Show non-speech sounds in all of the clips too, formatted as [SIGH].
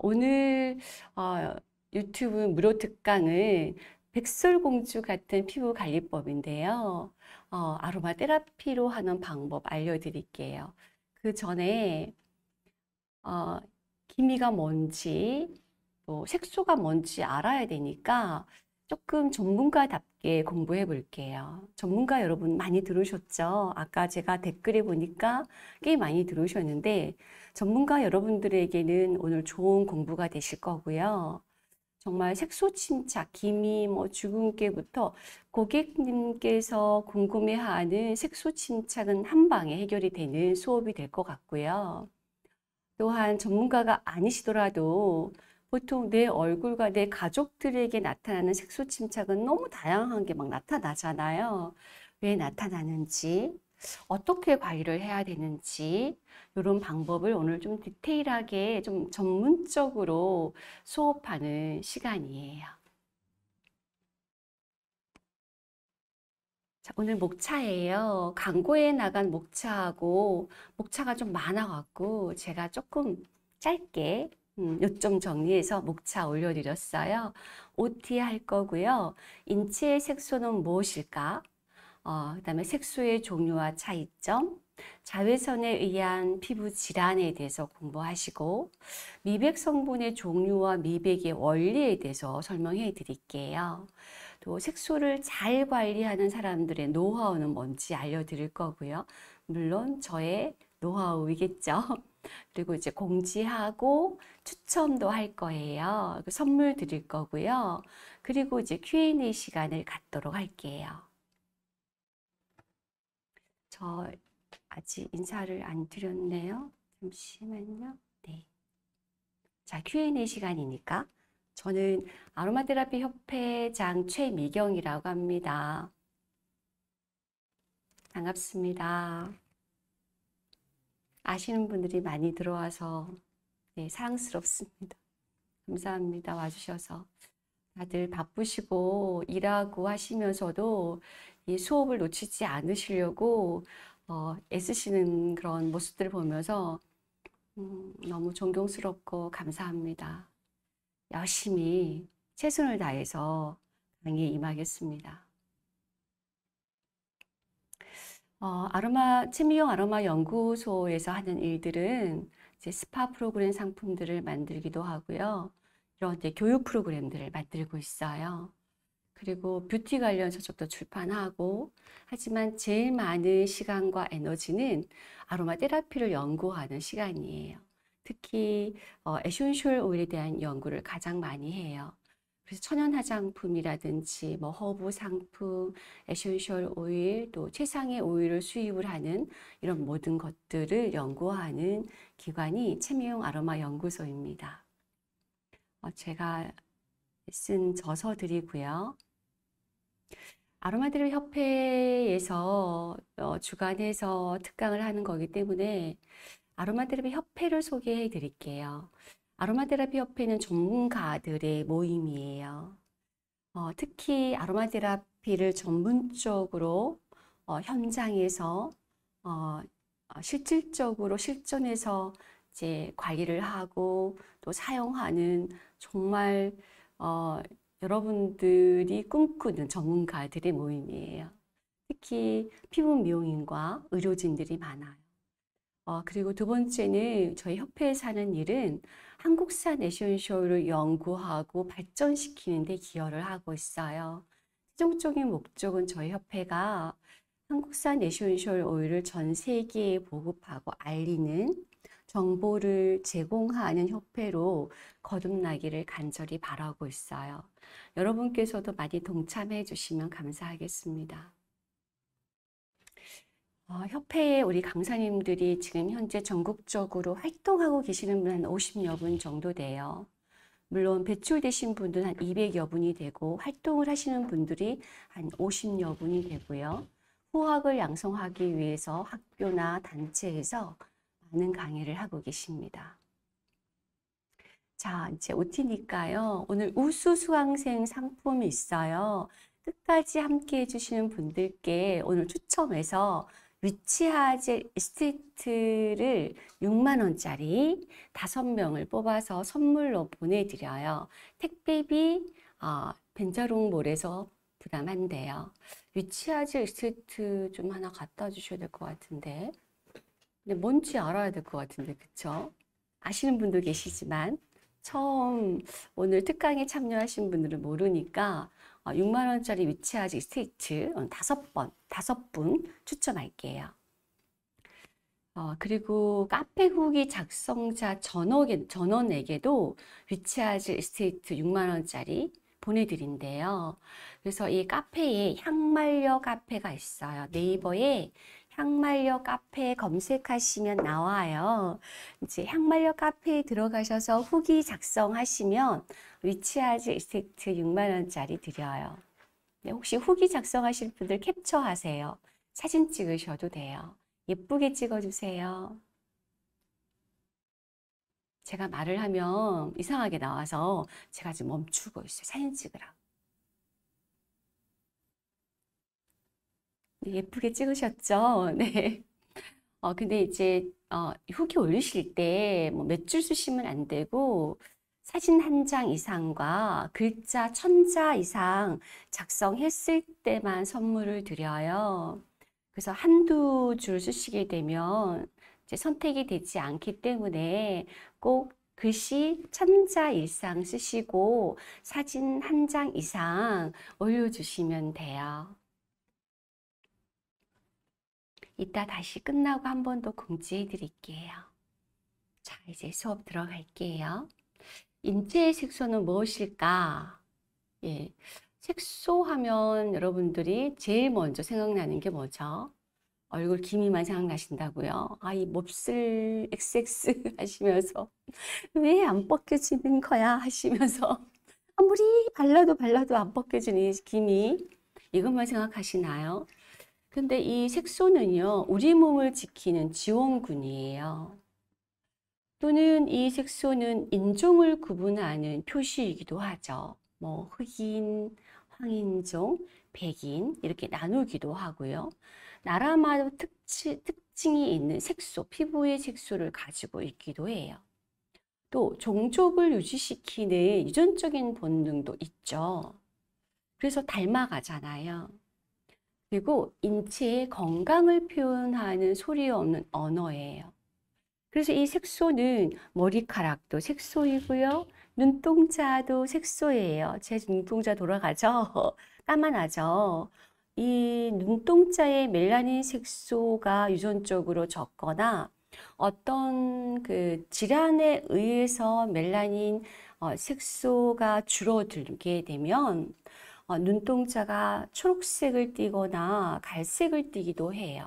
오늘 어, 유튜브 무료 특강은 백설공주 같은 피부 관리법인데요. 어, 아로마 테라피로 하는 방법 알려드릴게요. 그 전에 어, 기미가 뭔지 또 색소가 뭔지 알아야 되니까 조금 전문가답게 공부해 볼게요. 전문가 여러분 많이 들으셨죠? 아까 제가 댓글에 보니까 꽤 많이 들으셨는데 전문가 여러분들에게는 오늘 좋은 공부가 되실 거고요. 정말 색소침착, 기미, 뭐 주근깨부터 고객님께서 궁금해하는 색소침착은 한 방에 해결이 되는 수업이 될 것 같고요. 또한 전문가가 아니시더라도 보통 내 얼굴과 내 가족들에게 나타나는 색소침착은 너무 다양한 게 막 나타나잖아요. 왜 나타나는지, 어떻게 관리를 해야 되는지 이런 방법을 오늘 좀 디테일하게 좀 전문적으로 수업하는 시간이에요. 자, 오늘 목차예요. 광고에 나간 목차하고 목차가 좀 많아갖고 제가 조금 짧게 음, 요점 정리해서 목차 올려드렸어요. OT 할 거고요. 인체의 색소는 무엇일까? 어, 그다음에 색소의 종류와 차이점, 자외선에 의한 피부 질환에 대해서 공부하시고 미백 성분의 종류와 미백의 원리에 대해서 설명해 드릴게요. 또 색소를 잘 관리하는 사람들의 노하우는 뭔지 알려드릴 거고요. 물론 저의 노하우이겠죠. [LAUGHS] 그리고 이제 공지하고 추첨도 할 거예요. 선물 드릴 거고요. 그리고 이제 Q&A 시간을 갖도록 할게요. 저 아직 인사를 안 드렸네요. 잠시만요. 네. 자, Q&A 시간이니까 저는 아로마테라피 협회장 최미경이라고 합니다. 반갑습니다. 아시는 분들이 많이 들어와서 네, 사랑스럽습니다. 감사합니다. 와주셔서. 다들 바쁘시고 일하고 하시면서도 이 수업을 놓치지 않으시려고 어, 애쓰시는 그런 모습들을 보면서 음, 너무 존경스럽고 감사합니다. 열심히 최선을 다해서 강의에 임하겠습니다. 어, 아로마 친미용 아로마 연구소에서 하는 일들은 이제 스파 프로그램 상품들을 만들기도 하고요. 이런 교육 프로그램들을 만들고 있어요. 그리고 뷰티 관련 서적도 출판하고 하지만 제일 많은 시간과 에너지는 아로마 테라피를 연구하는 시간이에요. 특히 어, 에센셜 오일에 대한 연구를 가장 많이 해요. 그래서 천연 화장품이라든지 뭐 허브 상품, 에센셜 오일, 또 최상의 오일을 수입을 하는 이런 모든 것들을 연구하는 기관이 채미용 아로마 연구소입니다. 어, 제가 쓴 저서들이고요. 아로마드림 협회에서 어, 주관해서 특강을 하는 거기 때문에 아로마테라피 협회를 소개해 드릴게요. 아로마테라피 협회는 전문가들의 모임이에요. 어, 특히 아로마테라피를 전문적으로 어, 현장에서 어, 어, 실질적으로 실전에서 이제 관리를 하고 또 사용하는 정말 어, 여러분들이 꿈꾸는 전문가들의 모임이에요. 특히 피부 미용인과 의료진들이 많아요. 어, 그리고 두 번째는 저희 협회에서 는 일은 한국산 에센셜을 연구하고 발전시키는 데 기여를 하고 있어요. 최종적인 목적은 저희 협회가 한국산 에센셜 오일을 전 세계에 보급하고 알리는 정보를 제공하는 협회로 거듭나기를 간절히 바라고 있어요. 여러분께서도 많이 동참해 주시면 감사하겠습니다. 어, 협회에 우리 강사님들이 지금 현재 전국적으로 활동하고 계시는 분한 50여 분 정도 돼요. 물론 배출되신 분들 한 200여 분이 되고 활동을 하시는 분들이 한 50여 분이 되고요. 후학을 양성하기 위해서 학교나 단체에서 많은 강의를 하고 계십니다. 자, 이제 OT니까요. 오늘 우수 수강생 상품이 있어요. 끝까지 함께 해주시는 분들께 오늘 추첨해서 위치하재 스테이트를 6만원짜리 5명을 뽑아서 선물로 보내드려요. 택배비 어, 벤자롱몰에서 부담한대요. 위치하재 스테이트좀 하나 갖다 주셔야 될 것 같은데 근데 뭔지 알아야 될 것 같은데, 그쵸? 아시는 분도 계시지만, 처음 오늘 특강에 참여하신 분들은 모르니까 6만원짜리 어, 위치하지 스테이트 어, 다섯 번, 다섯 분 추첨할게요. 어, 그리고 카페 후기 작성자 전원에, 전원에게도 위치하지 스테이트 6만원짜리 보내드린대요. 그래서 이 카페에 향말려 카페가 있어요. 네이버에 향말려 카페 검색하시면 나와요. 이제 향말려 카페에 들어가셔서 후기 작성하시면 위치하지 이펙트 6만원짜리 드려요. 네, 혹시 후기 작성하실 분들 캡처하세요. 사진 찍으셔도 돼요. 예쁘게 찍어주세요. 제가 말을 하면 이상하게 나와서 제가 지금 멈추고 있어요. 사진 찍으라고. 네, 예쁘게 찍으셨죠? [LAUGHS] 네. 어, 근데 이제 어, 후기 올리실 때 몇줄 뭐 쓰시면 안 되고 사진 한 장 이상과 글자 천 자 이상 작성했을 때만 선물을 드려요. 그래서 한두 줄 쓰시게 되면 이제 선택이 되지 않기 때문에 꼭 글씨 천자 일상 쓰시고 사진 한 장 이상 올려주시면 돼요. 이따 다시 끝나고 한 번 더 공지해 드릴게요. 자, 이제 수업 들어갈게요. 인체의 색소는 무엇일까? 예. 색소 하면 여러분들이 제일 먼저 생각나는 게 뭐죠? 얼굴 기미만 생각나신다고요? 아, 이 몹쓸 XX [LAUGHS] 하시면서 왜 안 벗겨지는 거야 하시면서 아무리 발라도 발라도 안 벗겨지는 기미 이것만 생각하시나요? 근데 이 색소는요, 우리 몸을 지키는 지원군이에요. 또는 이 색소는 인종을 구분하는 표시이기도 하죠. 뭐 흑인, 황인종, 백인 이렇게 나누기도 하고요. 나라마다 특치, 특징이 있는 색소, 피부의 색소를 가지고 있기도 해요. 또 종족을 유지시키는 유전적인 본능도 있죠. 그래서 닮아가잖아요. 그리고 인체의 건강을 표현하는 소리 없는 언어예요. 그래서 이 색소는 머리카락도 색소이고요. 눈동자도 색소예요. 제 눈동자 돌아가죠? 까만하죠? [LAUGHS] 이 눈동자의 멜라닌 색소가 유전적으로 적거나 어떤 그 질환에 의해서 멜라닌 어, 색소가 줄어들게 되면 어, 눈동자가 초록색을 띠거나 갈색을 띠기도 해요.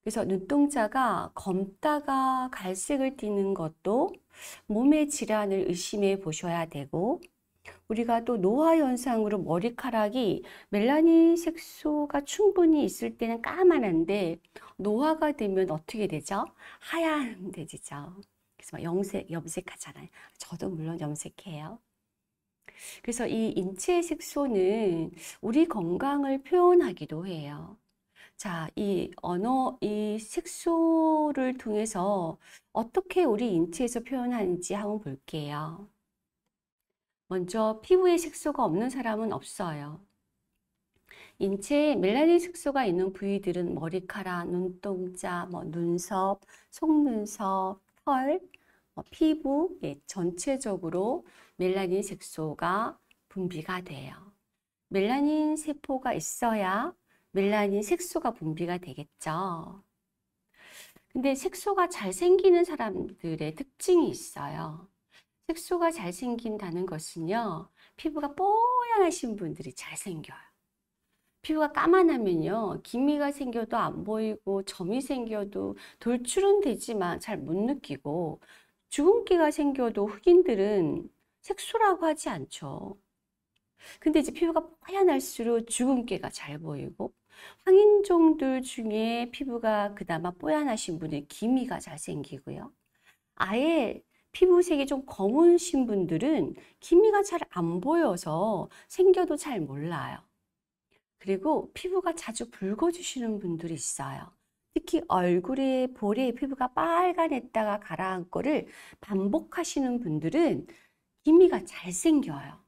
그래서 눈동자가 검다가 갈색을 띠는 것도 몸의 질환을 의심해 보셔야 되고 우리가 또 노화 현상으로 머리카락이 멜라닌 색소가 충분히 있을 때는 까만한데 노화가 되면 어떻게 되죠? 하얀 데지죠. 그래서 막 염색, 염색하잖아요. 저도 물론 염색해요. 그래서 이 인체 의 색소는 우리 건강을 표현하기도 해요. 자, 이 언어, 이 색소를 통해서 어떻게 우리 인체에서 표현하는지 한번 볼게요. 먼저 피부에 색소가 없는 사람은 없어요. 인체에 멜라닌 색소가 있는 부위들은 머리카락, 눈동자, 뭐 눈썹, 속눈썹, 털, 뭐 피부 예, 전체적으로 멜라닌 색소가 분비가 돼요. 멜라닌 세포가 있어야 멜라닌 색소가 분비가 되겠죠. 근데 색소가 잘 생기는 사람들의 특징이 있어요. 색소가 잘 생긴다는 것은요. 피부가 뽀얀하신 분들이 잘 생겨요. 피부가 까만하면요. 기미가 생겨도 안 보이고 점이 생겨도 돌출은 되지만 잘 못 느끼고 주근기가 생겨도 흑인들은 색소라고 하지 않죠. 근데 이제 피부가 하얀 할수록 주근깨가 잘 보이고 황인종들 중에 피부가 그나마 뽀얀하신 분은 기미가 잘 생기고요. 아예 피부색이 좀 검은신 분들은 기미가 잘 안 보여서 생겨도 잘 몰라요. 그리고 피부가 자주 붉어지시는 분들이 있어요. 특히 얼굴에 볼에 피부가 빨간했다가 가라앉고를 반복하시는 분들은 기미가 잘 생겨요.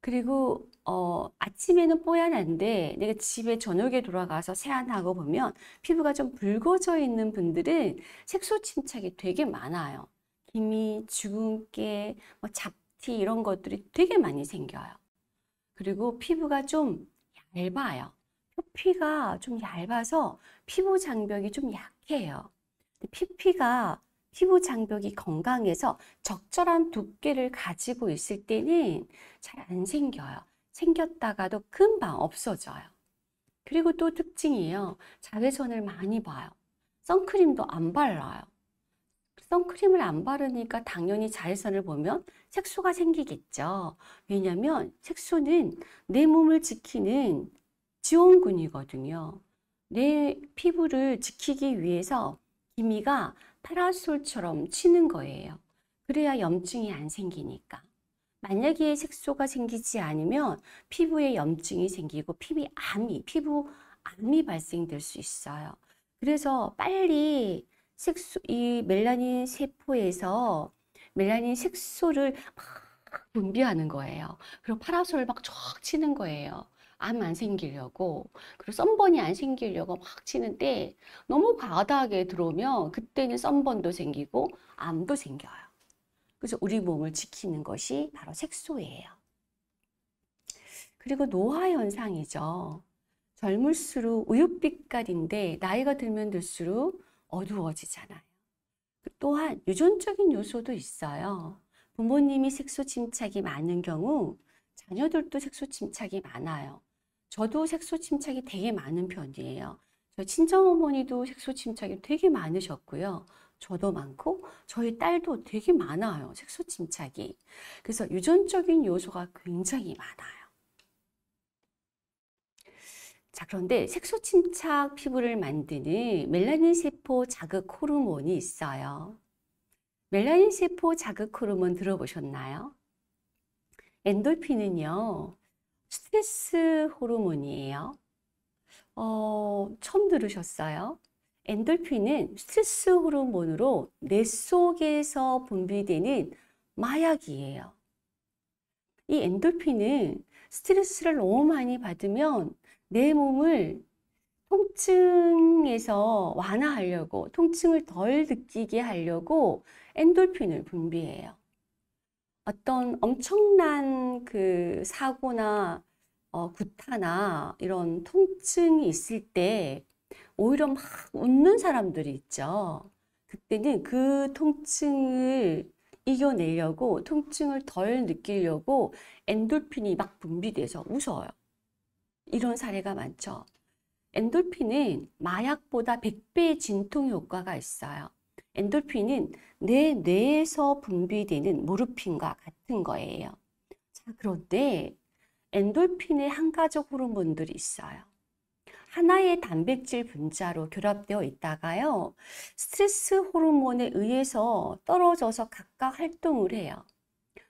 그리고 어, 아침에는 뽀얀한데 내가 집에 저녁에 돌아가서 세안하고 보면 피부가 좀 붉어져 있는 분들은 색소 침착이 되게 많아요. 기미, 주근깨, 뭐 잡티 이런 것들이 되게 많이 생겨요. 그리고 피부가 좀 얇아요. 표피가 좀 얇아서 피부 장벽이 좀 약해요. 피피가 피부 장벽이 건강해서 적절한 두께를 가지고 있을 때는 잘 안 생겨요. 생겼다가도 금방 없어져요. 그리고 또 특징이에요. 자외선을 많이 봐요. 선크림도 안 발라요. 선크림을 안 바르니까 당연히 자외선을 보면 색소가 생기겠죠. 왜냐면 색소는 내 몸을 지키는 지원군이거든요. 내 피부를 지키기 위해서 기미가 파라솔처럼 치는 거예요. 그래야 염증이 안 생기니까. 만약에 색소가 생기지 않으면 피부에 염증이 생기고 피부 암이, 피부 암이 발생될 수 있어요. 그래서 빨리 색소, 이 멜라닌 세포에서 멜라닌 색소를 막 분비하는 거예요. 그리고 파라솔 막쫙 치는 거예요. 암안 생기려고 그리고 썬번이 안 생기려고 막 치는데 너무 과다하게 들어오면 그때는 썬번도 생기고 암도 생겨요. 그래서 우리 몸을 지키는 것이 바로 색소예요. 그리고 노화 현상이죠. 젊을수록 우윳빛깔인데 나이가 들면 들수록 어두워지잖아요. 또한 유전적인 요소도 있어요. 부모님이 색소 침착이 많은 경우 자녀들도 색소 침착이 많아요. 저도 색소 침착이 되게 많은 편이에요. 저 친정어머니도 색소 침착이 되게 많으셨고요. 저도 많고 저희 딸도 되게 많아요. 색소 침착이. 그래서 유전적인 요소가 굉장히 많아요. 자, 그런데 색소 침착 피부를 만드는 멜라닌 세포 자극 호르몬이 있어요. 멜라닌 세포 자극 호르몬 들어보셨나요? 엔돌핀은요. 스트레스 호르몬이에요. 어, 처음 들으셨어요? 엔돌핀은 스트레스 호르몬으로 뇌 속에서 분비되는 마약이에요. 이 엔돌핀은 스트레스를 너무 많이 받으면 내 몸을 통증에서 완화하려고 통증을 덜 느끼게 하려고 엔돌핀을 분비해요. 어떤 엄청난 그 사고나 어, 구타나 이런 통증이 있을 때 오히려 막 웃는 사람들이 있죠. 그때는 그 통증을 이겨내려고 통증을 덜 느끼려고 엔돌핀이 막 분비돼서 웃어요. 이런 사례가 많죠. 엔돌핀은 마약보다 100배의 진통 효과가 있어요. 엔돌핀은 내 뇌에서 분비되는 모르핀과 같은 거예요. 자, 그런데 엔돌핀의 한가족 호르몬들이 있어요. 하나의 단백질 분자로 결합되어 있다가요. 스트레스 호르몬에 의해서 떨어져서 각각 활동을 해요.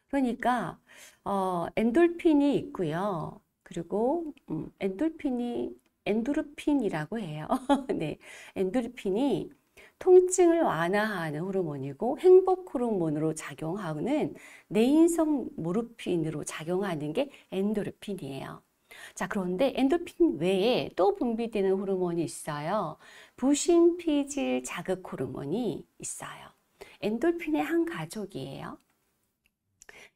그러니까 어, 엔돌핀이 있고요. 그리고 음, 엔돌핀이 엔도르핀이라고 해요. [LAUGHS] 네, 엔도핀이 통증을 완화하는 호르몬이고 행복 호르몬으로 작용하는 내인성 모르핀으로 작용하는 게 엔도르핀이에요. 자, 그런데 엔도핀 외에 또 분비되는 호르몬이 있어요. 부신피질 자극 호르몬이 있어요. 엔돌핀의 한 가족이에요.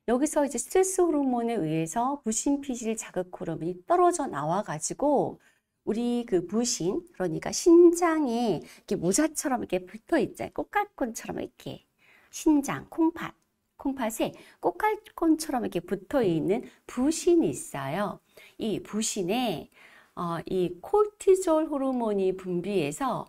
여기서 이제 스트레스 호르몬에 의해서 부신피질 자극 호르몬이 떨어져 나와가지고 우리 그부신 그러니까 신장에 이렇게 모자처럼 이렇게 붙어 있잖아요. 꽃갈콘처럼 이렇게 신장 콩팥 콩팥에 꽃갈콘처럼 이렇게 붙어 있는 부신이 있어요. 이 부신에 어, 이 코티졸 호르몬이 분비해서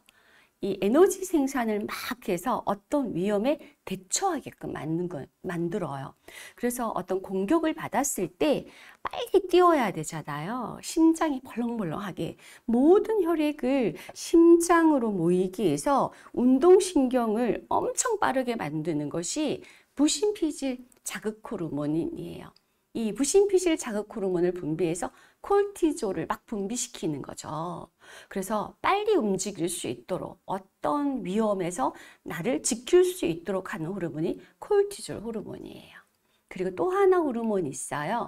이 에너지 생산을 막 해서 어떤 위험에 대처하게끔 만든 건, 만들어요. 그래서 어떤 공격을 받았을 때 빨리 뛰어야 되잖아요. 심장이 벌렁벌렁하게 모든 혈액을 심장으로 모이기 위해서 운동신경을 엄청 빠르게 만드는 것이 부신피질 자극 호르몬이에요. 이 부신피질 자극 호르몬을 분비해서 콜티졸을 막 분비시키는 거죠. 그래서 빨리 움직일 수 있도록 어떤 위험에서 나를 지킬 수 있도록 하는 호르몬이 콜티졸 호르몬이에요. 그리고 또 하나 호르몬이 있어요.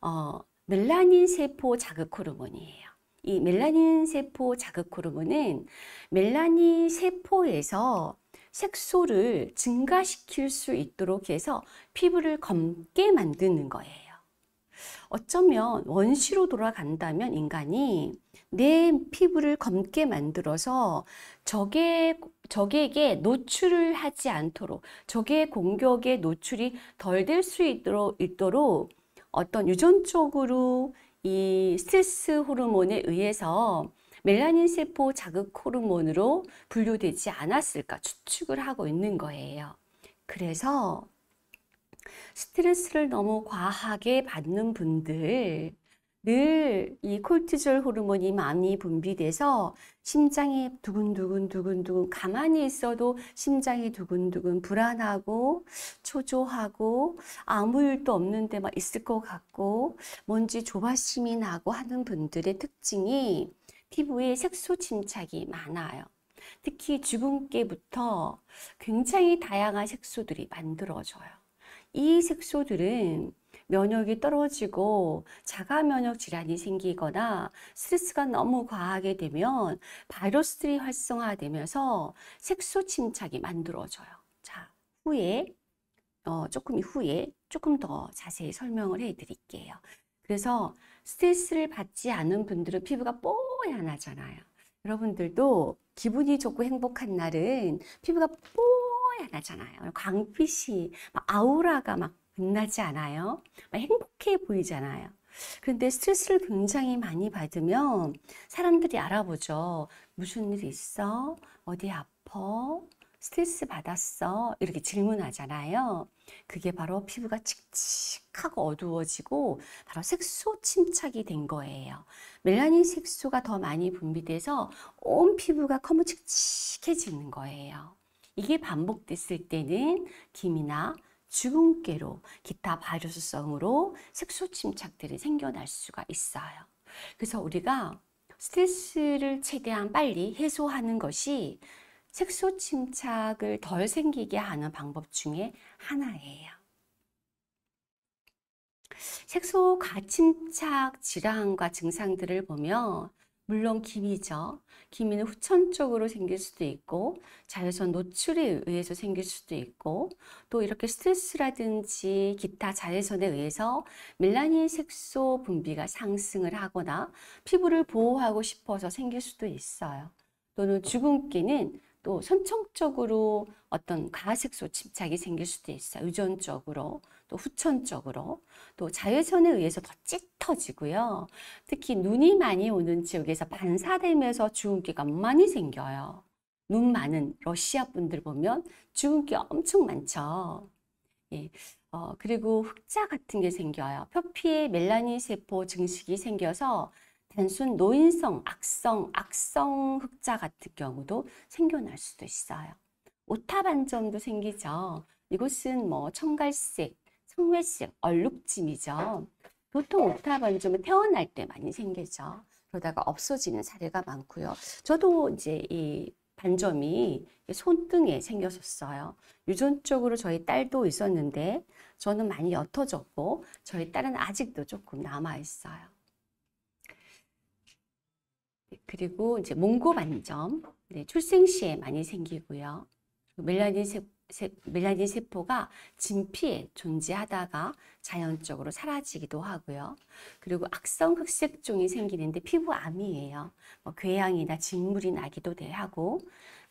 어, 멜라닌 세포 자극 호르몬이에요. 이 멜라닌 세포 자극 호르몬은 멜라닌 세포에서 색소를 증가시킬 수 있도록 해서 피부를 검게 만드는 거예요. 어쩌면 원시로 돌아간다면 인간이 내 피부를 검게 만들어서 적의, 적에게 노출을 하지 않도록 적의 공격에 노출이 덜 될 수 있도록, 있도록 어떤 유전적으로 이 스트레스 호르몬에 의해서 멜라닌 세포 자극 호르몬으로 분류되지 않았을까 추측을 하고 있는 거예요. 그래서 스트레스를 너무 과하게 받는 분들 늘 이 콜티졸 호르몬이 많이 분비돼서 심장이 두근두근 두근두근 가만히 있어도 심장이 두근두근 불안하고 초조하고 아무 일도 없는데 막 있을 것 같고 뭔지 조바심이 나고 하는 분들의 특징이 피부에 색소 침착이 많아요. 특히 주근깨부터 굉장히 다양한 색소들이 만들어져요. 이 색소들은 면역이 떨어지고 자가 면역 질환이 생기거나 스트레스가 너무 과하게 되면 바이러스들이 활성화되면서 색소 침착이 만들어져요. 자, 후에 어, 조금 후에 조금 더 자세히 설명을 해 드릴게요. 그래서 스트레스를 받지 않은 분들은 피부가 뽀얀하잖아요. 여러분들도 기분이 좋고 행복한 날은 피부가 뽀 채워야 되잖아요. 광빛이 막 아우라가 막 빛나지 않아요. 막 행복해 보이잖아요. 그런데 스트레스를 굉장히 많이 받으면 사람들이 알아보죠. 무슨 일 있어? 어디 아파? 스트레스 받았어? 이렇게 질문하잖아요. 그게 바로 피부가 칙칙하고 어두워지고 바로 색소 침착이 된 거예요. 멜라닌 색소가 더 많이 분비돼서 온 피부가 커무 칙칙해지는 거예요. 이게 반복됐을 때는 김이나 주근깨로 기타 바이러스성으로 색소 침착들이 생겨날 수가 있어요. 그래서 우리가 스트레스를 최대한 빨리 해소하는 것이 색소 침착을 덜 생기게 하는 방법 중에 하나예요. 색소 가침착 질환과 증상들을 보면 물론 기미죠. 기미는 후천적으로 생길 수도 있고 자외선 노출에 의해서 생길 수도 있고 또 이렇게 스트레스라든지 기타 자외선에 의해서 멜라닌 색소 분비가 상승을 하거나 피부를 보호하고 싶어서 생길 수도 있어요. 또는 주근깨는 또 선천적으로 어떤 가색소침착이 생길 수도 있어요. 유전적으로 또 후천적으로 또 자외선에 의해서 더 짙어지고요. 특히 눈이 많이 오는 지역에서 반사되면서 주근깨가 많이 생겨요. 눈 많은 러시아 분들 보면 주근깨 엄청 많죠. 예. 어, 그리고 흑자 같은 게 생겨요. 표피에 멜라닌 세포 증식이 생겨서 단순 노인성, 악성, 악성 흑자 같은 경우도 생겨날 수도 있어요. 오타 반점도 생기죠. 이것은 뭐 청갈색, 청회색, 얼룩짐이죠. 보통 오타 반점은 태어날 때 많이 생기죠. 그러다가 없어지는 사례가 많고요. 저도 이제 이 반점이 손등에 생겼었어요. 유전적으로 저희 딸도 있었는데 저는 많이 옅어졌고 저희 딸은 아직도 조금 남아있어요. 그리고 이제 몽고반점, 네, 출생 시에 많이 생기고요. 멜라닌 세, 세, 멜라닌 세포가 진피에 존재하다가 자연적으로 사라지기도 하고요. 그리고 악성 흑색종이 생기는데 피부암이에요. 뭐 궤양이나 진물이 나기도 하고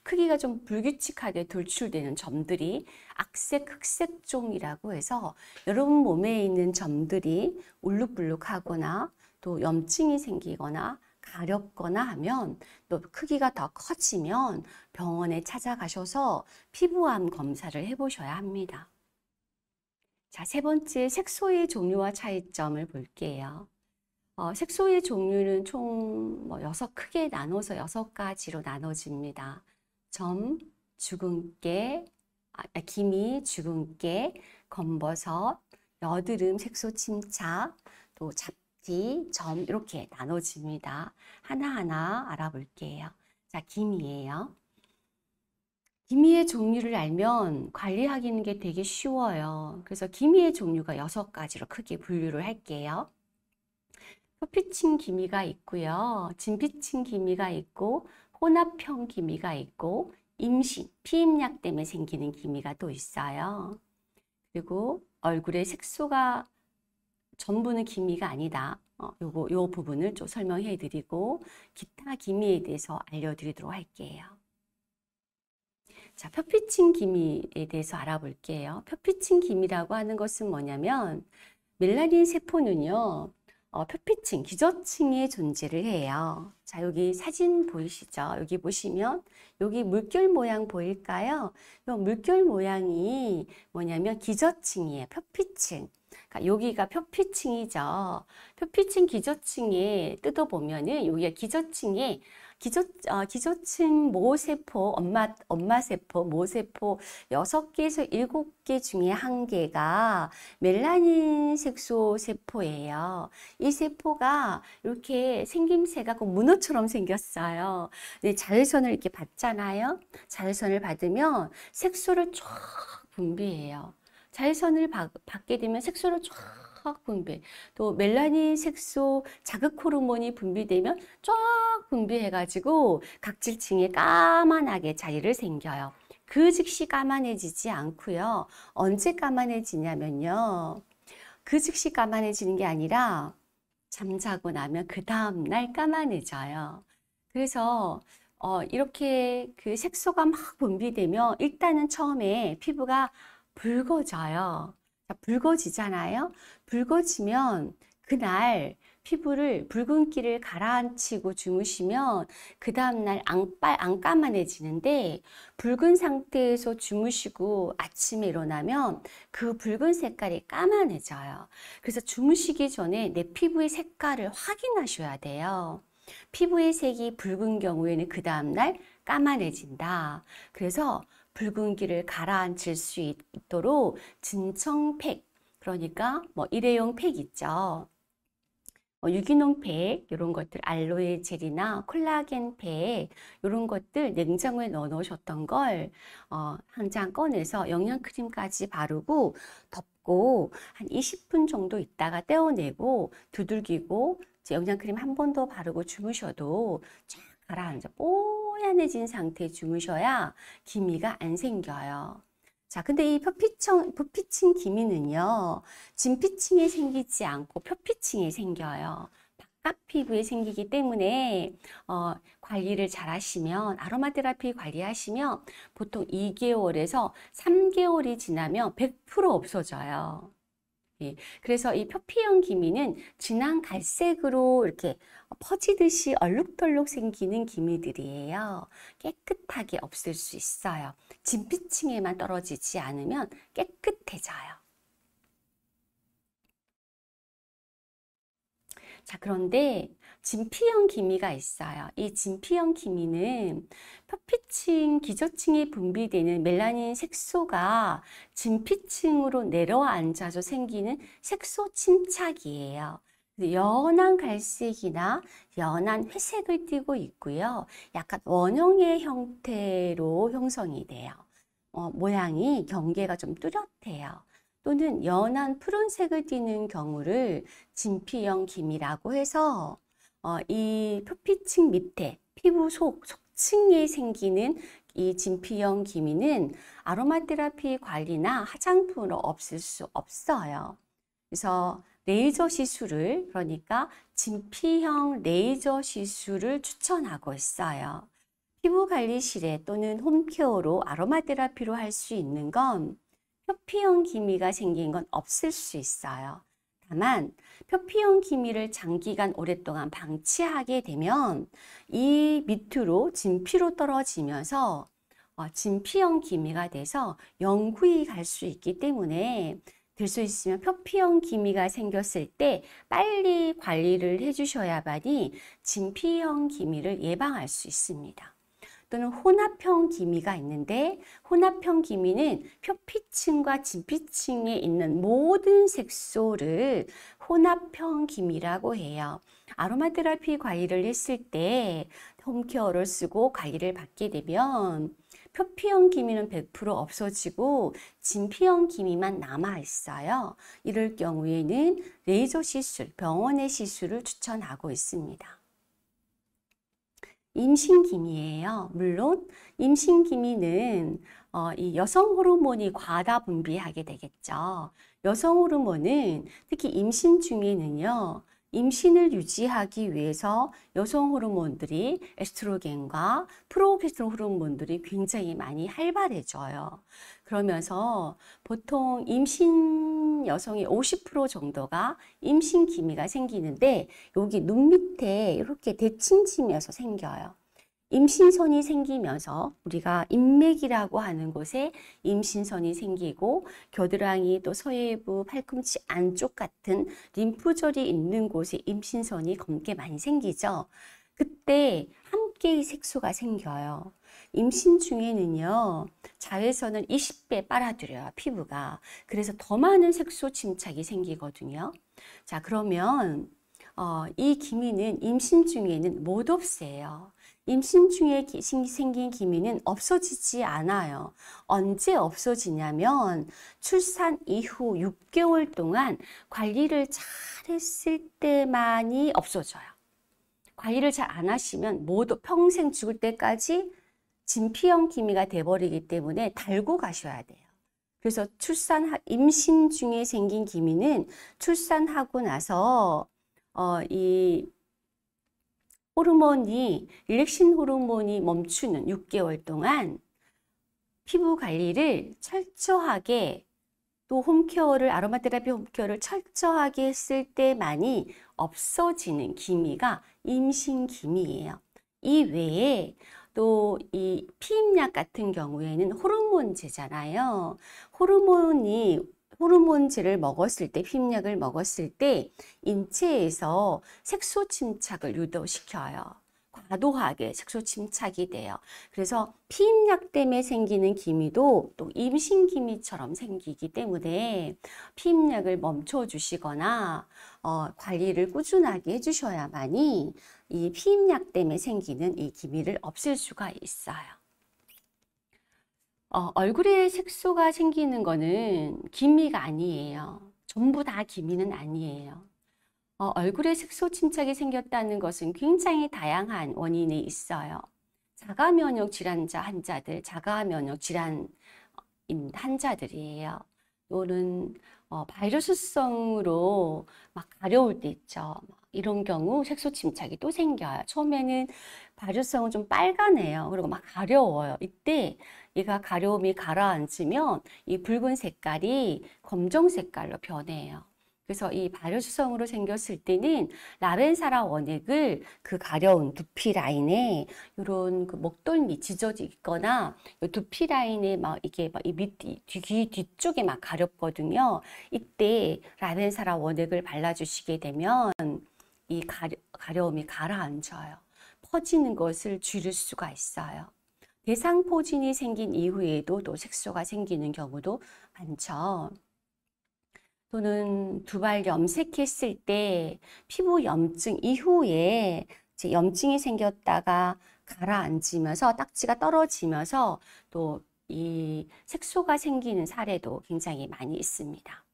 크기가 좀 불규칙하게 돌출되는 점들이 악색 흑색종이라고 해서 여러분 몸에 있는 점들이 울룩불룩하거나 또 염증이 생기거나 가렵거나 하면 또 크기가 더 커지면 병원에 찾아가셔서 피부암 검사를 해보셔야 합니다. 자, 세 번째 색소의 종류와 차이점을 볼게요. 어, 색소의 종류는 총 뭐 여섯 크게 나눠서 여섯 가지로 나눠집니다. 점, 주근깨, 아, 아 기미, 주근깨, 검버섯, 여드름, 색소 침착, 또 잡, D, 점 이렇게 나눠집니다. 하나하나 알아볼게요. 자, 기미에요 기미의 종류를 알면 관리하기는 게 되게 쉬워요. 그래서 기미의 종류가 여섯 가지로 크게 분류를 할게요. 표피층 기미가 있고요. 진피층 기미가 있고 혼합형 기미가 있고 임신, 피임약 때문에 생기는 기미가 또 있어요. 그리고 얼굴에 색소가 전부는 기미가 아니다. 어, 요거 요 부분을 좀 설명해 드리고 기타 기미에 대해서 알려 드리도록 할게요. 자, 표피층 기미에 대해서 알아볼게요. 표피층 기미라고 하는 것은 뭐냐면 멜라닌 세포는요. 어, 표피층, 기저층에 존재를 해요. 자, 여기 사진 보이시죠? 여기 보시면 여기 물결 모양 보일까요? 이 물결 모양이 뭐냐면 기저층이에요. 표피층. 그러니까 여기가 표피층이죠. 표피층 기저층에 뜯어보면은 여기가 기저층에 기저, 어, 기저층 모세포, 엄마, 엄마세포, 모세포 여섯 개에서 일곱 개 중에 한개가 멜라닌 색소 세포예요. 이 세포가 이렇게 생김새가 꼭 그 문어처럼 생겼어요. 자외선을 이렇게 받잖아요. 자외선을 받으면 색소를 쫙 분비해요. 자외선을 받, 게 되면 색소를 쫙 분비, 또 멜라닌 색소 자극 호르몬이 분비되면 쫙 분비해가지고 각질층에 까만하게 자리를 생겨요. 그 즉시 까만해지지 않고요. 언제 까만해지냐면요. 그 즉시 까만해지는 게 아니라 잠자고 나면 그 다음날 까만해져요. 그래서 어, 이렇게 그 색소가 막 분비되면 일단은 처음에 피부가 붉어져요. 붉어지잖아요. 붉어지면 그날 피부를 붉은기를 가라앉히고 주무시면 그 다음날 앙빨, 앙까만해지는데 붉은 상태에서 주무시고 아침에 일어나면 그 붉은 색깔이 까만해져요. 그래서 주무시기 전에 내 피부의 색깔을 확인하셔야 돼요. 피부의 색이 붉은 경우에는 그 다음날 까만해진다. 그래서 붉은기를 가라앉힐 수 있도록 진청팩 그러니까 뭐 일회용 팩 있죠. 뭐 유기농 팩 이런 것들 알로에 젤이나 콜라겐 팩 이런 것들 냉장고에 넣어 놓으셨던 걸 어, 한 장 꺼내서 영양크림까지 바르고 덮고 한 20분 정도 있다가 떼어내고 두들기고 영양크림 한 번 더 바르고 주무셔도 쫙 가라앉아 뽀 편안해진 상태에 주무셔야 기미가 안 생겨요. 자, 근데 이 표피층, 표피층 기미는요, 진피층에 생기지 않고 표피층에 생겨요. 바깥 피부에 생기기 때문에 어, 관리를 잘 하시면 아로마 테라피 관리하시면 보통 2개월에서 3개월이 지나면 100% 없어져요. 예, 그래서 이 표피형 기미는 진한 갈색으로 이렇게 퍼지듯이 얼룩덜룩 생기는 기미들이에요. 깨끗하게 없을 수 있어요. 진피층에만 떨어지지 않으면 깨끗해져요. 자, 그런데 진피형 기미가 있어요. 이 진피형 기미는 표피층, 기저층이 분비되는 멜라닌 색소가 진피층으로 내려앉아서 생기는 색소 침착이에요. 연한 갈색이나 연한 회색을 띠고 있고요. 약간 원형의 형태로 형성이 돼요. 어, 모양이 경계가 좀 뚜렷해요. 또는 연한 푸른색을 띠는 경우를 진피형 김이라고 해서 어, 이 표피층 밑에 피부 속, 속층에 생기는 이 진피형 기미는 아로마테라피 관리나 화장품으로 없을 수 없어요. 그래서 레이저 시술을 그러니까 진피형 레이저 시술을 추천하고 있어요. 피부관리실에 또는 홈케어로 아로마테라피로 할 수 있는 건 표피형 기미가 생긴 건 없을 수 있어요. 다만 표피형 기미를 장기간 오랫동안 방치하게 되면 이 밑으로 진피로 떨어지면서 어, 진피형 기미가 돼서 영구히 갈 수 있기 때문에 될 수 있으면 표피형 기미가 생겼을 때 빨리 관리를 해주셔야만이 진피형 기미를 예방할 수 있습니다. 또는 혼합형 기미가 있는데 혼합형 기미는 표피층과 진피층에 있는 모든 색소를 혼합형 기미라고 해요. 아로마 테라피 관리를 했을 때 홈케어를 쓰고 관리를 받게 되면 표피형 기미는 100% 없어지고 진피형 기미만 남아있어요. 이럴 경우에는 레이저 시술, 병원의 시술을 추천하고 있습니다. 임신기미예요. 물론 임신기미는 어, 이 여성 호르몬이 과다 분비하게 되겠죠. 여성 호르몬은 특히 임신 중에는요. 임신을 유지하기 위해서 여성 호르몬들이 에스트로겐과 프로게스트론 호르몬들이 굉장히 많이 활발해져요. 그러면서 보통 임신 여성의 50% 정도가 임신 기미가 생기는데 여기 눈 밑에 이렇게 대칭지면서 생겨요. 임신선이 생기면서 우리가 인맥이라고 하는 곳에 임신선이 생기고 겨드랑이 또 서해부 팔꿈치 안쪽 같은 림프절이 있는 곳에 임신선이 검게 많이 생기죠. 그때 함께 색소가 생겨요. 임신 중에는요. 자외선을 20배 빨아들여요. 피부가. 그래서 더 많은 색소 침착이 생기거든요. 자 그러면 어, 이 기미는 임신 중에는 못 없애요. 임신 중에 생긴 기미는 없어지지 않아요. 언제 없어지냐면 출산 이후 6개월 동안 관리를 잘했을 때만이 없어져요. 관리를 잘 안 하시면 모두 평생 죽을 때까지 진피형 기미가 돼버리기 때문에 달고 가셔야 돼요. 그래서 출산 임신 중에 생긴 기미는 출산하고 나서 어, 이 호르몬이 릴렉신 호르몬이 멈추는 6개월 동안 피부 관리를 철저하게 또 홈케어를 아로마테라피 홈케어를 철저하게 했을 때만이 없어지는 기미가 임신 기미예요. 이 외에 또이 피임약 같은 경우에는 호르몬제잖아요. 호르몬이 호르몬제를 먹었을 때, 피임약을 먹었을 때 인체에서 색소 침착을 유도시켜요. 과도하게 색소 침착이 돼요. 그래서 피임약 때문에 생기는 기미도 또 임신 기미처럼 생기기 때문에 피임약을 멈춰 주시거나 어, 관리를 꾸준하게 해주셔야만이 이 피임약 때문에 생기는 이 기미를 없앨 수가 있어요. 어, 얼굴에 색소가 생기는 거는 기미가 아니에요. 전부 다 기미는 아니에요. 어, 얼굴에 색소 침착이 생겼다는 것은 굉장히 다양한 원인이 있어요. 자가 면역 질환자 환자들, 자가 면역 질환 어, 환자들이에요. 또는 어, 바이러스성으로 막 가려울 때 있죠. 이런 경우 색소 침착이 또 생겨요. 처음에는 바이러스성은 좀 빨간해요. 그리고 막 가려워요. 이때 얘가 가려움이 가라앉으면 이 붉은 색깔이 검정 색깔로 변해요. 그래서 이 발효수성으로 생겼을 때는 라벤사라 원액을 그 가려운 두피 라인에 이런 그 목돌미 지저지거나 두피 라인에 막 이게 막 이밑 뒤 뒤쪽에 막 가렵거든요. 이때 라벤사라 원액을 발라주시게 되면 이 가려, 가려움이 가라앉아요. 퍼지는 것을 줄일 수가 있어요. 대상포진이 생긴 이후에도 또 색소가 생기는 경우도 많죠. 또는 두발 염색했을 때 피부 염증 이후에 염증이 생겼다가 가라앉으면서 딱지가 떨어지면서 또 이 색소가 생기는 사례도 굉장히 많이 있습니다.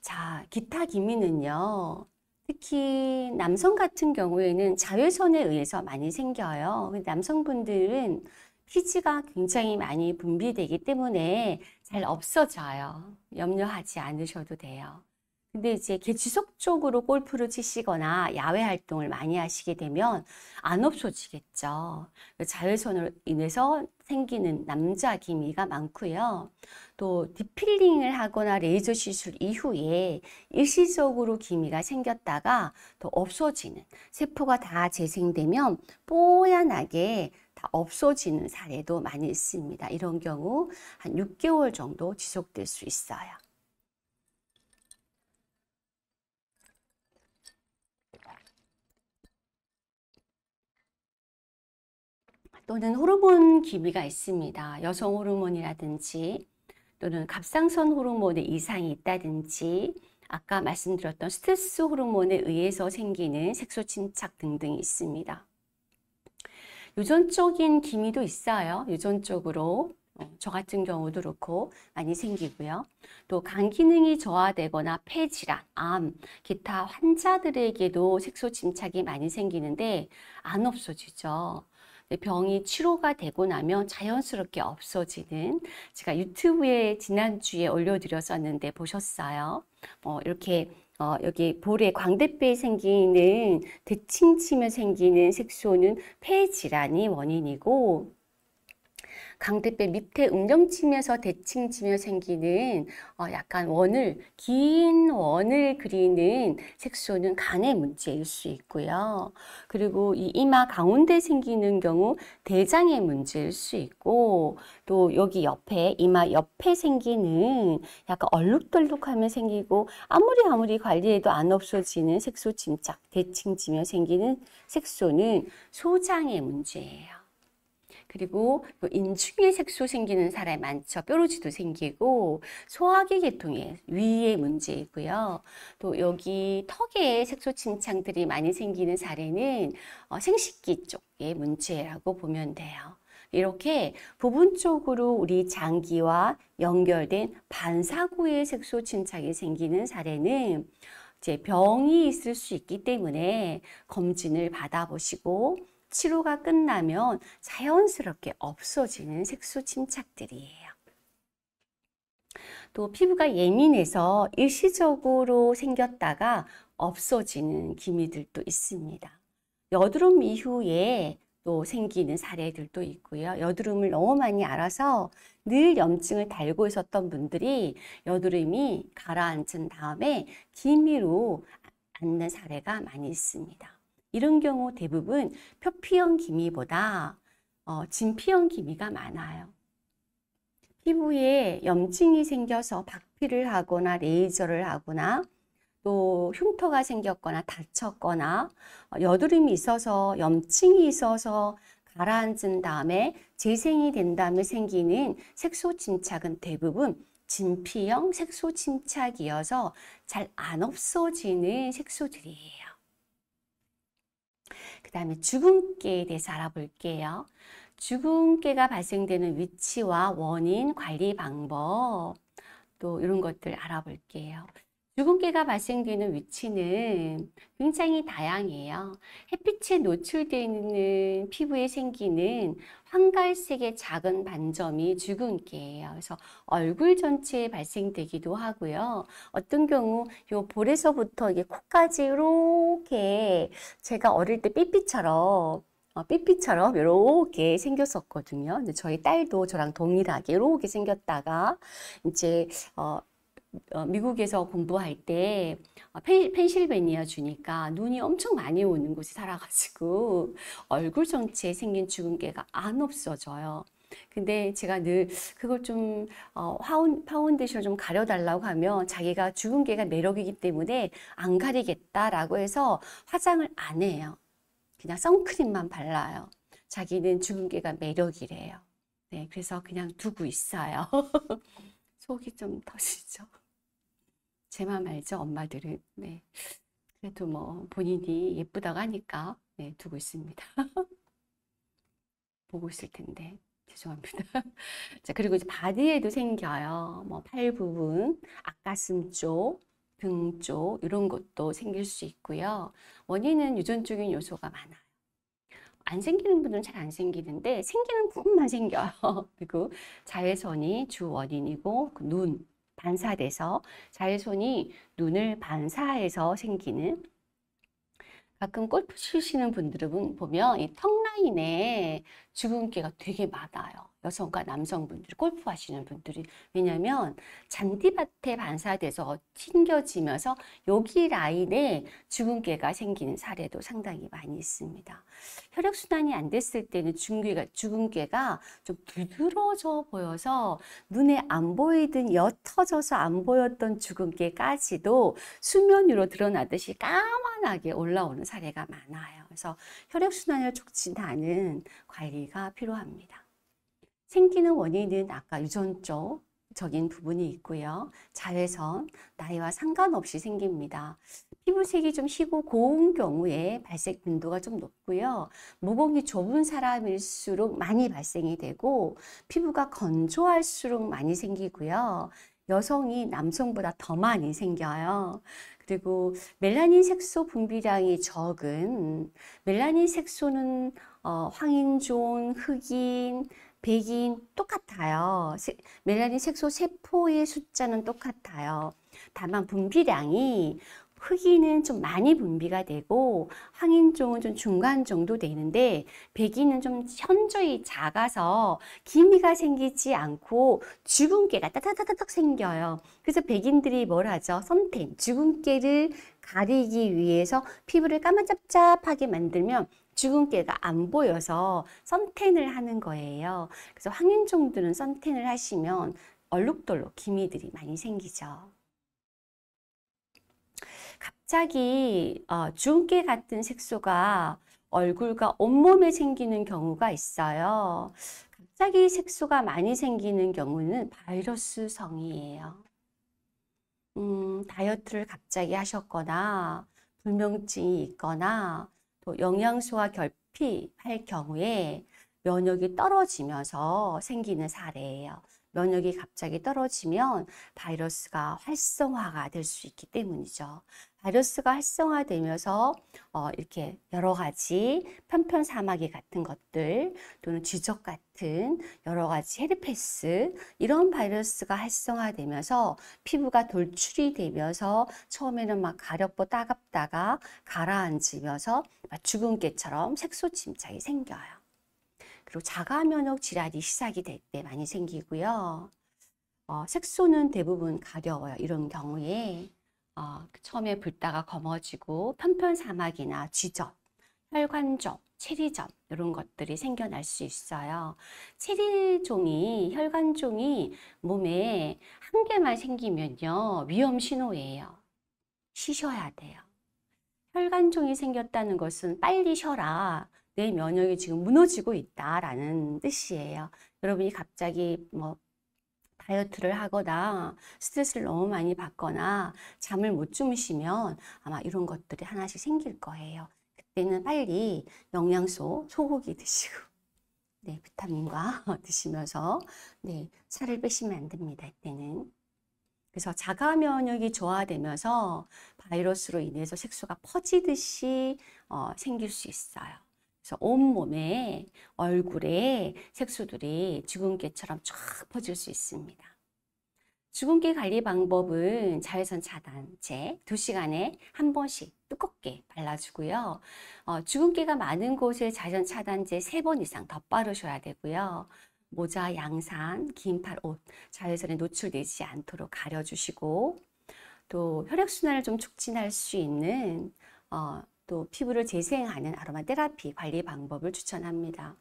자, 기타 기미는요. 특히 남성 같은 경우에는 자외선에 의해서 많이 생겨요. 남성분들은 피지가 굉장히 많이 분비되기 때문에 잘 없어져요. 염려하지 않으셔도 돼요. 근데 이제 이 지속적으로 골프를 치시거나 야외 활동을 많이 하시게 되면 안 없어지겠죠. 자외선으 인해서 생기는 남자 기미가 많고요. 또 디필링을 하거나 레이저 시술 이후에 일시적으로 기미가 생겼다가 또 없어지는 세포가 다 재생되면 뽀얀하게 다 없어지는 사례도 많이 있습니다. 이런 경우 한 6개월 정도 지속될 수 있어요. 또는 호르몬 기미가 있습니다. 여성 호르몬이라든지 또는 갑상선 호르몬의 이상이 있다든지 아까 말씀드렸던 스트레스 호르몬에 의해서 생기는 색소 침착 등등이 있습니다. 유전적인 기미도 있어요. 유전적으로 어, 저 같은 경우도 그렇고 많이 생기고요. 또 간 기능이 저하되거나 폐질환, 암, 기타 환자들에게도 색소 침착이 많이 생기는데 안 없어지죠. 병이 치료가 되고 나면 자연스럽게 없어지는 제가 유튜브에 지난주에 올려드렸었는데 보셨어요. 뭐 이렇게 어, 여기 볼에 광대뼈에 생기는 대칭치며 생기는 색소는 폐 질환이 원인이고 강대뼈 밑에 음경치면서 대칭지며 생기는 어, 약간 원을 긴 원을 그리는 색소는 간의 문제일 수 있고요. 그리고 이 이마 가운데 생기는 경우 대장의 문제일 수 있고 또 여기 옆에 이마 옆에 생기는 약간 얼룩덜룩하면 생기고 아무리 아무리 관리해도 안 없어지는 색소 침착 대칭지며 생기는 색소는 소장의 문제예요. 그리고 그 인중에 색소 생기는 사람이 많죠. 뾰루지도 생기고 소화기 계통에 위에 문제이고요. 또 여기 턱에 색소 침착들이 많이 생기는 사례는 어, 생식기 쪽의 문제라고 보면 돼요. 이렇게 부분적으로 우리 장기와 연결된 반사구의 색소 침착이 생기는 사례는 이제 병이 있을 수 있기 때문에 검진을 받아보시고 치료가 끝나면 자연스럽게 없어지는 색소 침착들이에요. 또 피부가 예민해서 일시적으로 생겼다가 없어지는 기미들도 있습니다. 여드름 이후에 또 생기는 사례들도 있고요. 여드름을 너무 많이 알아서 늘 염증을 달고 있었던 분들이 여드름이 가라앉은 다음에 기미로 앉는 사례가 많이 있습니다. 이런 경우 대부분 표피형 기미보다 어, 진피형 기미가 많아요. 피부에 염증이 생겨서 박피를 하거나 레이저를 하거나 또 흉터가 생겼거나 다쳤거나 어, 여드름이 있어서 염증이 있어서 가라앉은 다음에 재생이 된 다음에 생기는 색소침착은 대부분 진피형 색소침착이어서 잘 안 없어지는 색소들이에요. 그 다음에 주근깨에 대해서 알아볼게요. 주근깨가 발생되는 위치와 원인, 관리 방법 또 이런 것들 알아볼게요. 주근깨가 발생되는 위치는 굉장히 다양해요. 햇빛에 노출되는 피부에 생기는 한 갈색의 작은 반점이 주근깨예요. 그래서 얼굴 전체에 발생되기도 하고요. 어떤 경우 요 볼에서부터 이게 코까지 이렇게 제가 어릴 때 삐삐처럼 어, 삐삐처럼 이렇게 생겼었거든요. 근데 저희 딸도 저랑 동일하게 이렇게 생겼다가 이제 어, 어, 미국에서 공부할 때 어, 펜실베니아 주니까 눈이 엄청 많이 오는 곳에 살아가지고 얼굴 전체에 생긴 주근깨가 안 없어져요. 근데 제가 늘 그걸 좀 어, 파운데이션을 좀 가려달라고 하면 자기가 주근깨가 매력이기 때문에 안 가리겠다라고 해서 화장을 안 해요. 그냥 선크림만 발라요. 자기는 주근깨가 매력이래요. 네, 그래서 그냥 두고 있어요. [LAUGHS] 속이 좀 터지죠. 제맘 알죠, 엄마들은. 네. 그래도 뭐 본인이 예쁘다고 하니까 네, 두고 있습니다. [LAUGHS] 보고 있을 텐데. 죄송합니다. [LAUGHS] 자, 그리고 이제 바디에도 생겨요. 뭐 팔 부분, 앞가슴 쪽, 등 쪽, 이런 것도 생길 수 있고요. 원인은 유전적인 요소가 많아요. 안 생기는 분은잘 안 생기는데 생기는 부분만 생겨요. [LAUGHS] 그리고 자외선이 주 원인이고 그 눈, 반사돼서 자외선이 눈을 반사해서 생기는 가끔 골프 치시는 분들은 보면 이 턱 라인에 주근깨가 되게 많아요. 여성과 남성분들, 골프 하시는 분들이. 왜냐면 잔디밭에 반사돼서 튕겨지면서 여기 라인에 주근깨가 생기는 사례도 상당히 많이 있습니다. 혈액순환이 안 됐을 때는 주근깨가, 주근깨가 좀부드러져 보여서 눈에 안 보이든 옅어져서 안 보였던 주근깨까지도 수면 위로 드러나듯이 까만하게 올라오는 사례가 많아요. 그래서 혈액순환을 촉진하는 관리가 필요합니다. 생기는 원인은 아까 유전적 인 부분이 있고요. 자외선, 나이와 상관없이 생깁니다. 피부색이 좀 희고 고운 경우에 발색 빈도가 좀 높고요. 모공이 좁은 사람일수록 많이 발생이 되고 피부가 건조할수록 많이 생기고요. 여성이 남성보다 더 많이 생겨요. 그리고 멜라닌 색소 분비량이 적은 멜라닌 색소는 어, 황인종, 흑인, 백인 똑같아요. 세, 멜라닌 색소 세포의 숫자는 똑같아요. 다만 분비량이 흑인은 좀 많이 분비가 되고 황인종은 좀 중간 정도 되는데 백인은 좀 현저히 작아서 기미가 생기지 않고 주근깨가 따다다닥 생겨요. 그래서 백인들이 뭘 하죠? 선텐, 주근깨를 가리기 위해서 피부를 까만잡잡하게 만들면 주근깨가 안 보여서 선텐을 하는 거예요. 그래서 황인종들은 선텐을 하시면 얼룩덜룩 기미들이 많이 생기죠. 갑자기 어, 주근깨 같은 색소가 얼굴과 온몸에 생기는 경우가 있어요. 갑자기 색소가 많이 생기는 경우는 바이러스성이에요. 음, 다이어트를 갑자기 하셨거나 불면증이 있거나 또 영양소와 결핍할 경우에 면역이 떨어지면서 생기는 사례예요. 면역이 갑자기 떨어지면 바이러스가 활성화가 될 수 있기 때문이죠. 바이러스가 활성화되면서 어, 이렇게 여러 가지 편편 사마귀 같은 것들 또는 쥐적 같은 여러 가지 헤르페스 이런 바이러스가 활성화되면서 피부가 돌출이 되면서 처음에는 막 가렵고 따갑다가 가라앉으면서 막주근깨처럼 색소 침착이 생겨요. 그리고 자가 면역 질환이 시작이 될 때 많이 생기고요. 어, 색소는 대부분 가려워요. 이런 경우에 어, 그 처음에 붉다가 검어지고 편편 사막이나 지점, 혈관점, 체리점 이런 것들이 생겨날 수 있어요. 체리종이 혈관종이 몸에 한 개만 생기면요 위험 신호예요. 쉬셔야 돼요. 혈관종이 생겼다는 것은 빨리 쉬어라. 내 면역이 지금 무너지고 있다라는 뜻이에요. 여러분이 갑자기 뭐 다이어트를 하거나 스트레스를 너무 많이 받거나 잠을 못 주무시면 아마 이런 것들이 하나씩 생길 거예요. 그때는 빨리 영양소 소고기 드시고 네, 비타민과 [LAUGHS] 드시면서 네, 살을 빼시면 안 됩니다. 이때는. 그래서 자가 면역이 저하되면서 바이러스로 인해서 색소가 퍼지듯이 어, 생길 수 있어요. 그래서 온몸에 얼굴에 색소들이 주근깨처럼 쫙 퍼질 수 있습니다. 주근깨 관리 방법은 자외선 차단제 2시간에 한 번씩 두껍게 발라주고요. 어, 주근깨가 많은 곳에 자외선 차단제 3번 이상 덧바르셔야 되고요. 모자, 양산, 긴팔, 옷, 자외선에 노출되지 않도록 가려주시고 또 혈액순환을 좀 촉진할 수 있는 어, 또 피부를 재생하는 아로마 테라피 관리 방법을 추천합니다.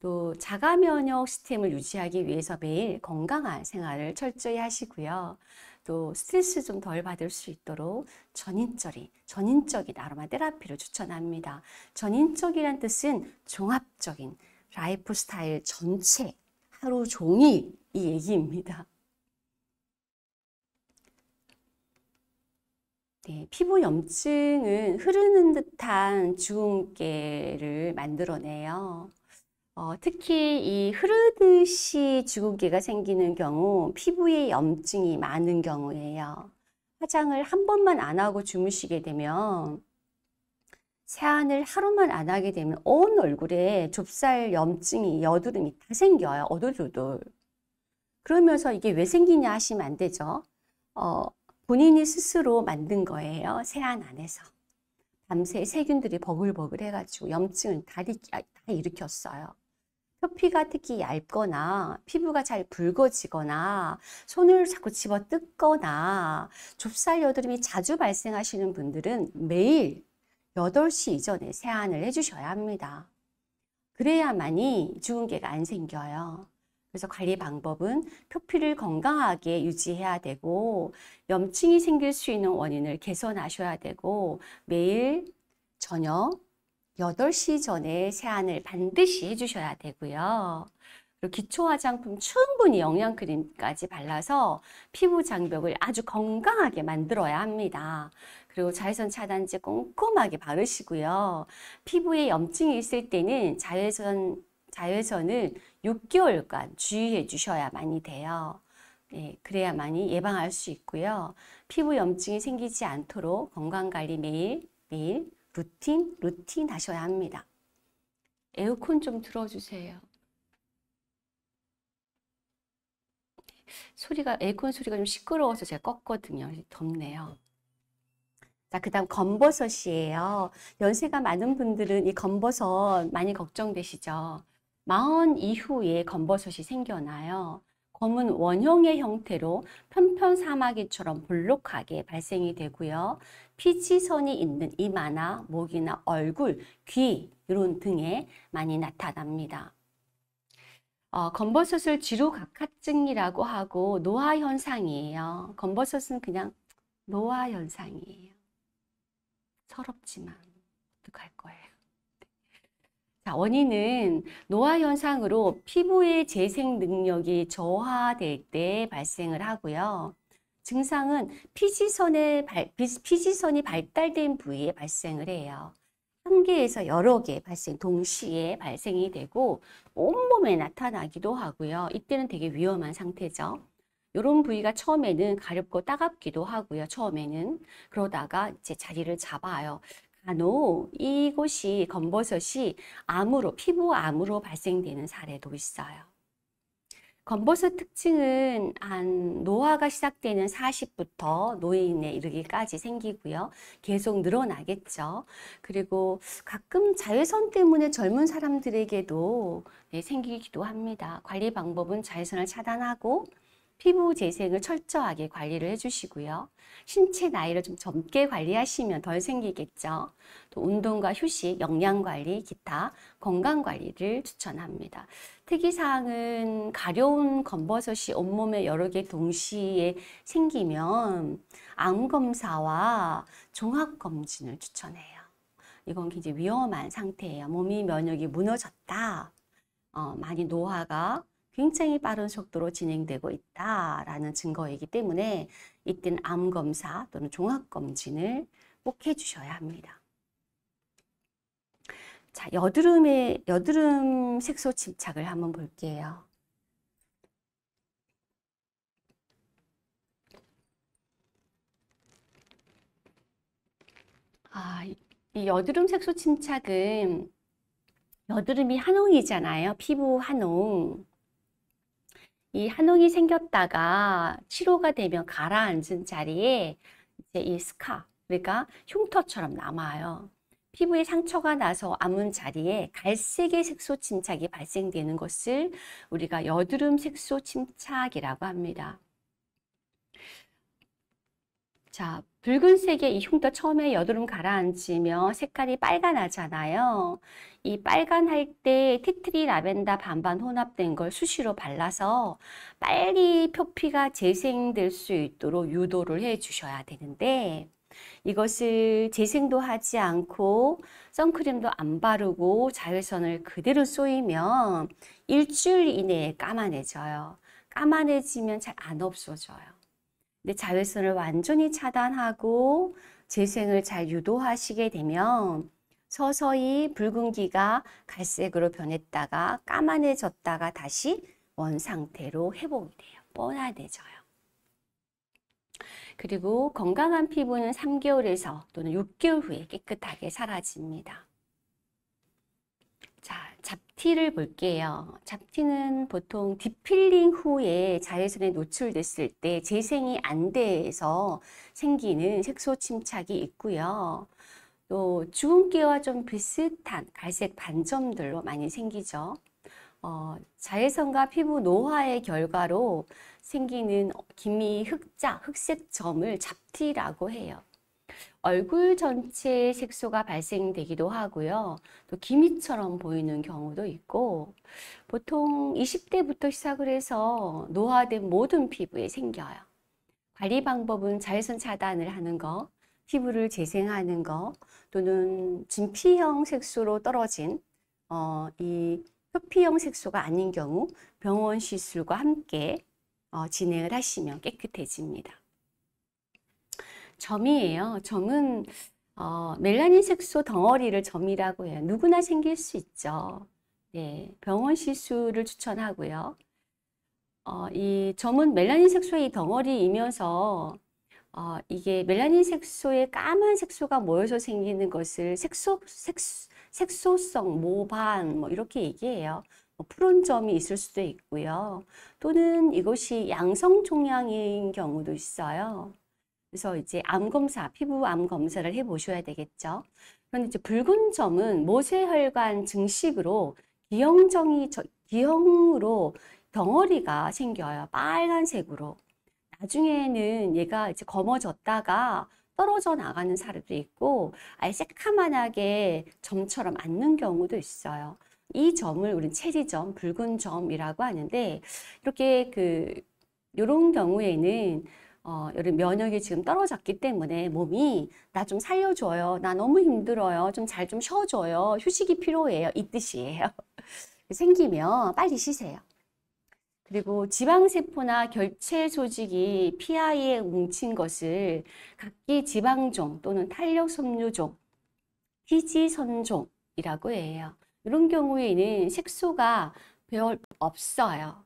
또 자가 면역 시스템을 유지하기 위해서 매일 건강한 생활을 철저히 하시고요. 또 스트레스 좀 덜 받을 수 있도록 전인적인, 전인적인 아로마 테라피를 추천합니다. 전인적이란 뜻은 종합적인 라이프 스타일 전체, 하루 종일 이 얘기입니다. 네, 피부 염증은 흐르는 듯한 주근깨를 만들어내요. 어, 특히 이 흐르듯이 주근깨가 생기는 경우 피부에 염증이 많은 경우에요. 화장을 한 번만 안 하고 주무시게 되면 세안을 하루만 안 하게 되면 온 얼굴에 좁쌀 염증이 여드름이 다 생겨요. 어돌저돌. 그러면서 이게 왜 생기냐 하시면 안 되죠. 어, 본인이 스스로 만든 거예요. 세안 안에서. 밤새 세균들이 버글버글 해가지고 염증을 다, 아, 다 일으켰어요. 표피가 특히 얇거나 피부가 잘 붉어지거나 손을 자꾸 집어 뜯거나 좁쌀 여드름이 자주 발생하시는 분들은 매일 8시 이전에 세안을 해주셔야 합니다. 그래야만이 주근깨가 안 생겨요. 그래서 관리 방법은 표피를 건강하게 유지해야 되고 염증이 생길 수 있는 원인을 개선하셔야 되고 매일 저녁 8시 전에 세안을 반드시 해주셔야 되고요. 기초 화장품 충분히 영양 크림까지 발라서 피부 장벽을 아주 건강하게 만들어야 합니다. 그리고 자외선 차단제 꼼꼼하게 바르시고요. 피부에 염증이 있을 때는 자외선 자외선을 6개월간 주의해 주셔야만이 돼요. 예, 그래야만이 예방할 수 있고요. 피부 염증이 생기지 않도록 건강관리 매일 매일 루틴 루틴 하셔야 합니다. 에어컨 좀 틀어주세요. 소리가 에어컨 소리가 좀 시끄러워서 제가 껐거든요. 덥네요. 자, 그 다음 검버섯이에요. 연세가 많은 분들은 이 검버섯 많이 걱정되시죠? 마흔 이후에 검버섯이 생겨나요. 검은 원형의 형태로 편편 사마귀처럼 볼록하게 발생이 되고요. 피지선이 있는 이마나 목이나 얼굴, 귀 이런 등에 많이 나타납니다. 어, 검버섯을 지루각화증이라고 하고 노화 현상이에요. 검버섯은 그냥 노화 현상이에요. 서럽지만 어떡할 거예요. 자, 원인은 노화 현상으로 피부의 재생 능력이 저하될 때 발생을 하고요. 증상은 피지선의 발, 피지선이 발달된 부위에 발생을 해요. 한 개에서 여러 개 발생, 동시에 발생이 되고 온몸에 나타나기도 하고요. 이때는 되게 위험한 상태죠. 이런 부위가 처음에는 가렵고 따갑기도 하고요. 처음에는 그러다가 이제 자리를 잡아요. 간혹 이곳이 검버섯이 암으로 피부암으로 발생되는 사례도 있어요. 검버섯 특징은 한 노화가 시작되는 40부터 노인에 이르기까지 생기고요. 계속 늘어나겠죠. 그리고 가끔 자외선 때문에 젊은 사람들에게도 네, 생기기도 합니다. 관리 방법은 자외선을 차단하고 피부 재생을 철저하게 관리를 해주시고요. 신체 나이를 좀 젊게 관리하시면 덜 생기겠죠. 또 운동과 휴식, 영양관리, 기타 건강관리를 추천합니다. 특이사항은 가려운 검버섯이 온몸에 여러 개 동시에 생기면 암검사와 종합검진을 추천해요. 이건 굉장히 위험한 상태예요. 몸이 면역이 무너졌다. 어, 많이 노화가 굉장히 빠른 속도로 진행되고 있다라는 증거이기 때문에 이때는 암검사 또는 종합검진을 꼭 해주셔야 합니다. 자, 여드름의, 여드름 색소 침착을 한번 볼게요. 아, 이 여드름 색소 침착은 여드름이 한홍이잖아요. 피부 한홍. 이 한홍이 생겼다가 치료가 되면 가라앉은 자리에 이제 이 스카, 그러니까 흉터처럼 남아요. 피부에 상처가 나서 아문 자리에 갈색의 색소 침착이 발생되는 것을 우리가 여드름 색소 침착이라고 합니다. 자, 붉은색의 이 흉터 처음에 여드름 가라앉으면 색깔이 빨간하잖아요. 이 빨간할 때 티트리 라벤더 반반 혼합된 걸 수시로 발라서 빨리 표피가 재생될 수 있도록 유도를 해 주셔야 되는데 이것을 재생도 하지 않고 선크림도 안 바르고 자외선을 그대로 쏘이면 일주일 이내에 까만해져요. 까만해지면 잘 안 없어져요. 내 자외선을 완전히 차단하고 재생을 잘 유도하시게 되면 서서히 붉은기가 갈색으로 변했다가 까만해졌다가 다시 원상태로 회복이 돼요. 뻔하대져요. 그리고 건강한 피부는 3개월에서 또는 6개월 후에 깨끗하게 사라집니다. 잡티를 볼게요. 잡티는 보통 디필링 후에 자외선에 노출됐을 때 재생이 안 돼서 생기는 색소 침착이 있고요. 또 주근깨와 좀 비슷한 갈색 반점들로 많이 생기죠. 어, 자외선과 피부 노화의 결과로 생기는 어, 기미 흑자, 흑색점을 잡티라고 해요. 얼굴 전체에 색소가 발생되기도 하고요. 또 기미처럼 보이는 경우도 있고 보통 20대부터 시작을 해서 노화된 모든 피부에 생겨요. 관리 방법은 자외선 차단을 하는 거, 피부를 재생하는 거 또는 진피형 색소로 떨어진 어, 이 표피형 색소가 아닌 경우 병원 시술과 함께 어, 진행을 하시면 깨끗해집니다. 점이에요. 점은 어, 멜라닌 색소 덩어리를 점이라고 해요. 누구나 생길 수 있죠. 네, 병원 시술을 추천하고요. 어, 이 점은 멜라닌 색소의 덩어리이면서 어, 이게 멜라닌 색소에 까만 색소가 모여서 생기는 것을 색소, 색, 색소성, 모반 뭐 이렇게 얘기해요. 뭐 푸른 점이 있을 수도 있고요. 또는 이것이 양성 종양인 경우도 있어요. 그래서 이제 암 검사, 피부 암 검사를 해 보셔야 되겠죠. 그런데 이제 붉은 점은 모세혈관 증식으로 기형정이 기형으로 덩어리가 생겨요. 빨간색으로. 나중에는 얘가 이제 검어졌다가 떨어져 나가는 사례도 있고 아예 새카만하게 점처럼 앉는 경우도 있어요. 이 점을 우리는 체리점, 붉은 점이라고 하는데 이렇게 그 요런 경우에는 어, 여러 면역이 지금 떨어졌기 때문에 몸이 나 좀 살려줘요. 나 너무 힘들어요. 좀 잘좀 좀 쉬어줘요. 휴식이 필요해요. 이 뜻이에요. [LAUGHS] 생기면 빨리 쉬세요. 그리고 지방세포나 결체 조직이 피하에 뭉친 것을 각기 지방종 또는 탄력섬유종, 피지선종이라고 해요. 이런 경우에는 색소가 별 없어요.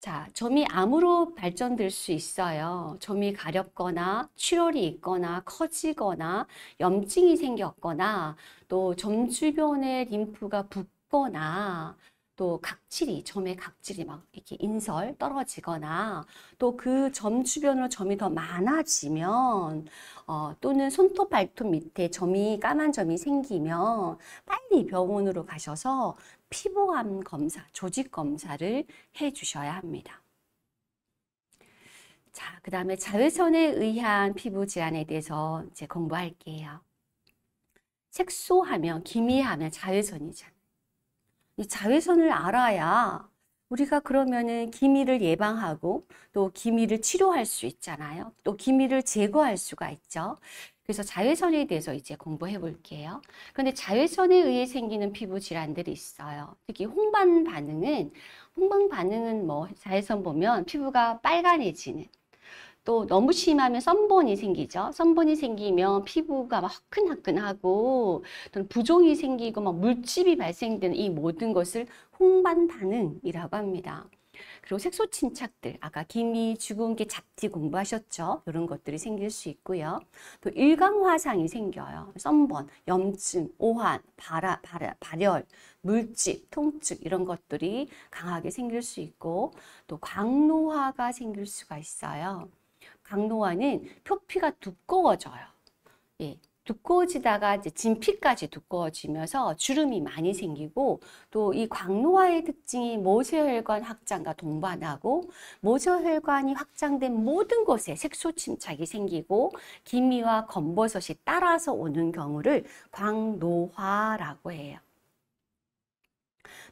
자, 점이 암으로 발전될 수 있어요. 점이 가렵거나 출혈이 있거나 커지거나 염증이 생겼거나 또 점주변에 림프가 붓거나 또 각질이 점의 각질이 막 이렇게 인설 떨어지거나 또 그 점 주변으로 점이 더 많아지면 어, 또는 손톱 발톱 밑에 점이 까만 점이 생기면 빨리 병원으로 가셔서 피부암 검사, 조직 검사를 해 주셔야 합니다. 자, 그 다음에 자외선에 의한 피부 질환에 대해서 이제 공부할게요. 색소하면, 기미하면 자외선이잖아요. 자외선을 알아야 우리가 그러면은 기미를 예방하고 또 기미를 치료할 수 있잖아요. 또 기미를 제거할 수가 있죠. 그래서 자외선에 대해서 이제 공부해 볼게요. 그런데 자외선에 의해 생기는 피부 질환들이 있어요. 특히 홍반 반응은 홍반 반응은 뭐 자외선 보면 피부가 빨간해지는 또 너무 심하면 썬본이 생기죠. 썬본이 생기면 피부가 막 화끈화끈하고 또는 부종이 생기고 막 물집이 발생되는 이 모든 것을 홍반 반응이라고 합니다. 그리고 색소 침착들, 아까 기미, 주근깨, 잡티 공부하셨죠? 이런 것들이 생길 수 있고요. 또 일광 화상이 생겨요. 썬번, 염증, 오한, 발아, 발아, 발열, 물집, 통증 이런 것들이 강하게 생길 수 있고 또 광노화가 생길 수가 있어요. 강노화는 표피가 두꺼워져요. 예, 두꺼워지다가 이제 진피까지 두꺼워지면서 주름이 많이 생기고 또 이 광노화의 특징이 모세혈관 확장과 동반하고 모세혈관이 확장된 모든 곳에 색소 침착이 생기고 기미와 검버섯이 따라서 오는 경우를 광노화라고 해요.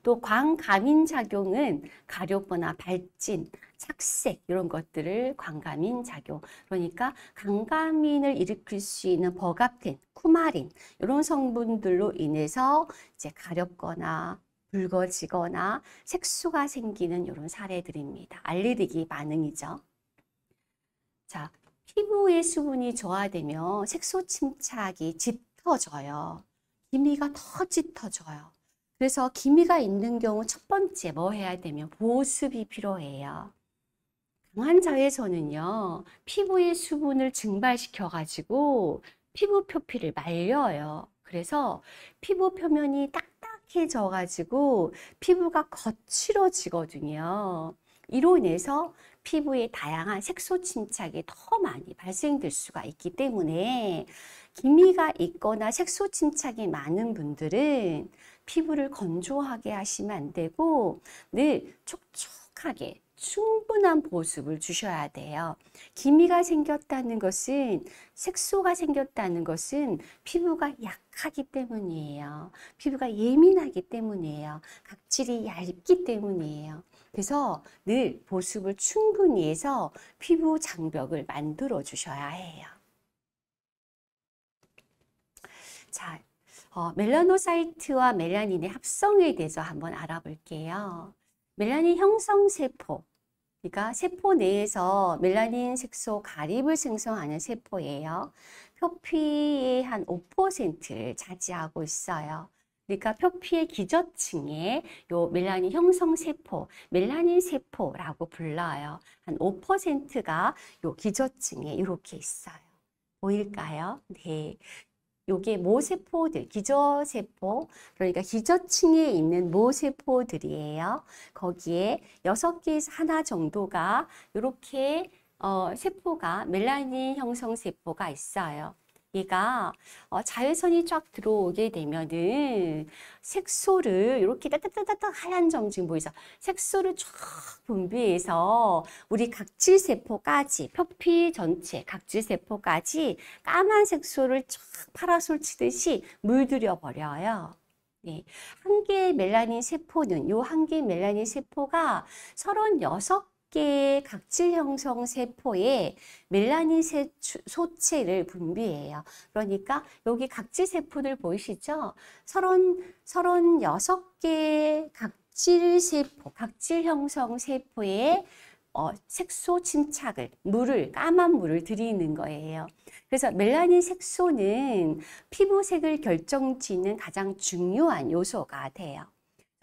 또 광감인 작용은 가렵거나 발진, 착색 이런 것들을 광감인 작용 그러니까 광감인을 일으킬 수 있는 버갑텐 쿠마린 이런 성분들로 인해서 이제 가렵거나 붉어지거나 색소가 생기는 이런 사례들입니다. 알레르기 반응이죠. 자, 피부의 수분이 저하되면 색소 침착이 짙어져요. 기미가 더 짙어져요. 그래서 기미가 있는 경우 첫 번째 뭐 해야 되면 보습이 필요해요. 강한 자외선은요. 피부의 수분을 증발시켜 가지고 피부 표피를 말려요. 그래서 피부 표면이 딱딱해져 가지고 피부가 거칠어지거든요. 이로 인해서 피부에 다양한 색소 침착이 더 많이 발생될 수가 있기 때문에 기미가 있거나 색소 침착이 많은 분들은 피부를 건조하게 하시면 안 되고 늘 촉촉하게 충분한 보습을 주셔야 돼요. 기미가 생겼다는 것은 색소가 생겼다는 것은 피부가 약하기 때문이에요. 피부가 예민하기 때문이에요. 각질이 얇기 때문이에요. 그래서 늘 보습을 충분히 해서 피부 장벽을 만들어 주셔야 해요. 자, 어, 멜라노사이트와 멜라닌의 합성에 대해서 한번 알아볼게요. 멜라닌 형성세포, 그러니까 세포 내에서 멜라닌 색소 가립을 생성하는 세포예요. 표피의 한 5%를 차지하고 있어요. 그러니까 표피의 기저층에 요 멜라닌 형성 세포, 멜라닌 세포라고 불러요. 한 5%가 요 기저층에 이렇게 있어요. 보일까요? 네. 요게 모세포들, 기저세포, 그러니까 기저층에 있는 모세포들이에요. 거기에 여섯 개에서 하나 정도가 이렇게 어, 세포가 멜라닌 형성 세포가 있어요. 얘가 어, 자외선이 쫙 들어오게 되면은 색소를 이렇게 따따따따 하얀 점 지금 보이죠? 색소를 쫙 분비해서 우리 각질세포까지 표피 전체 각질세포까지 까만 색소를 쫙 파라솔 치듯이 물들여 버려요. 네. 한 개의 멜라닌 세포는 요한 개의 멜라닌 세포가 개의 각질 형성 세포에 멜라닌 소체를 분비해요. 그러니까 여기 각질 세포들 보이시죠? 30, 36개의 각질 세포, 각질 형성 세포에 어, 색소 침착을, 물을, 까만 물을 들이는 거예요. 그래서 멜라닌 색소는 피부색을 결정 짓는 가장 중요한 요소가 돼요.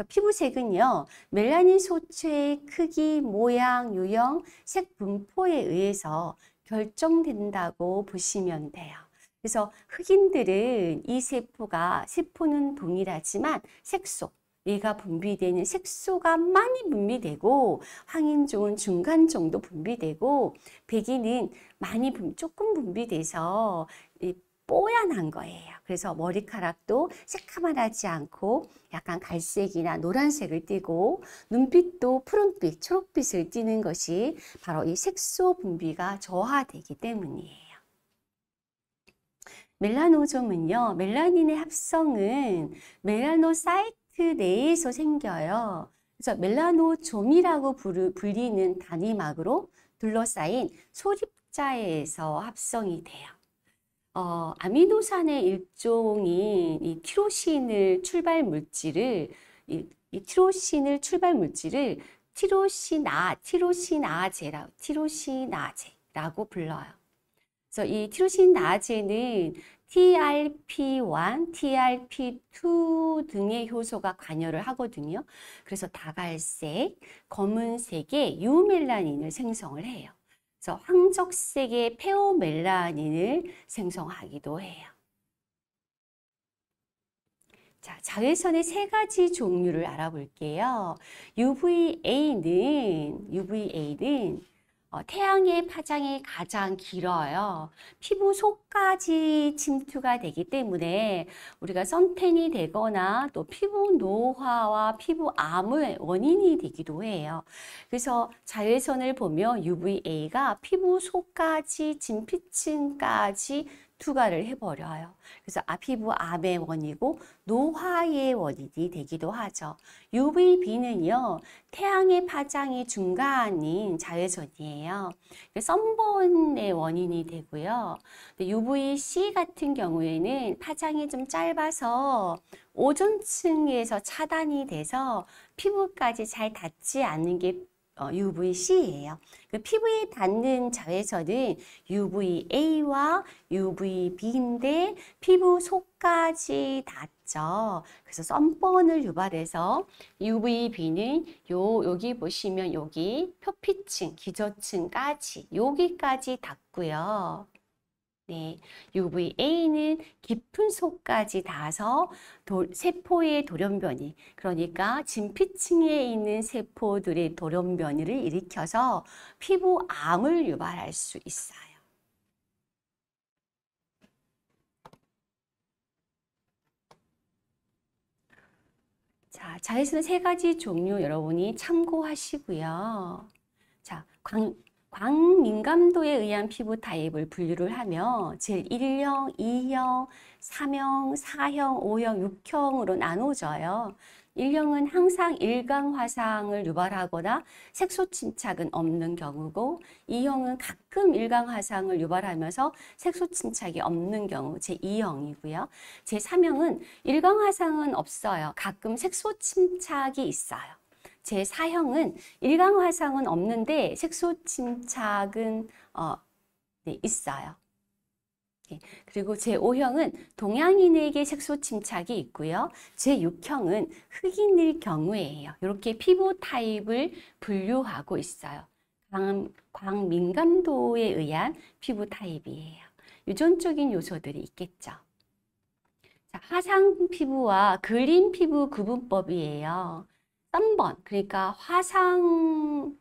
피부색은요, 멜라닌 소체의 크기, 모양, 유형, 색 분포에 의해서 결정된다고 보시면 돼요. 그래서 흑인들은 이 세포가 세포는 동일하지만 색소, 얘가 분비되는 색소가 많이 분비되고 황인종은 중간 정도 분비되고 백인은 많이 분, 조금 분비돼서 뽀얀한 거예요. 그래서 머리카락도 새카만하지 않고 약간 갈색이나 노란색을 띠고 눈빛도 푸른빛, 초록빛을 띠는 것이 바로 이 색소 분비가 저하되기 때문이에요. 멜라노좀은요. 멜라닌의 합성은 멜라노사이트 내에서 생겨요. 그래서 멜라노좀이라고 불리는 단위막으로 둘러싸인 소립자에서 합성이 돼요. 어, 아미노산의 일종인 이 티로신을 출발 물질을 이, 이 티로신을 출발 물질을 티로시나 티로시나제라 티로시나제라고 불러요. 그래서 이 티로시나제는 TRP1, TRP2 등의 효소가 관여를 하거든요. 그래서 다갈색, 검은색의 유멜라닌을 생성을 해요. 그래서 황적색의 페오멜라닌을 생성하기도 해요. 자, 자외선의 세 가지 종류를 알아볼게요. UVA는 UVA는 어, 태양의 파장이 가장 길어요. 피부 속까지 침투가 되기 때문에 우리가 선텐이 되거나 또 피부 노화와 피부암의 원인이 되기도 해요. 그래서 자외선을 보면 UVA가 피부 속까지 진피층까지 투과를 해버려요. 그래서 피부암의 원이고 노화의 원인이 되기도 하죠. UVB는요. 태양의 파장이 중간인 자외선이에요. 썬번의 원인이 되고요. UVC 같은 경우에는 파장이 좀 짧아서 오존층에서 차단이 돼서 피부까지 잘 닿지 않는 게 어, UVC예요. 그 피부에 닿는 자외선은 UVA와 UVB인데 피부 속까지 닿죠. 그래서 썬번을 유발해서 UVB는 요 여기 보시면 여기 표피층, 기저층까지 여기까지 닿고요. 네, UVA는 깊은 속까지 닿아서 도, 세포의 돌연변이, 그러니까 진피층에 있는 세포들의 돌연변이를 일으켜서 피부암을 유발할 수 있어요. 자, 자외선세 가지 종류 여러분이 참고하시고요. 자, 광, 광민감도에 의한 피부 타입을 분류를 하며 제 1형, 2형, 3형, 4형, 5형, 6형으로 나눠져요. 1형은 항상 일광 화상을 유발하거나 색소 침착은 없는 경우고 2형은 가끔 일광 화상을 유발하면서 색소 침착이 없는 경우 제2형이고요. 제3형은 일광 화상은 없어요. 가끔 색소 침착이 있어요. 제4형은 일광화상은 없는데 색소침착은 어, 네, 있어요. 네. 그리고 제5형은 동양인에게 색소침착이 있고요. 제6형은 흑인일 경우에요. 이렇게 피부 타입을 분류하고 있어요. 광, 광민감도에 의한 피부 타입이에요. 유전적인 요소들이 있겠죠. 자, 화상 피부와 그린 피부 구분법이에요. 썬번 그러니까 화상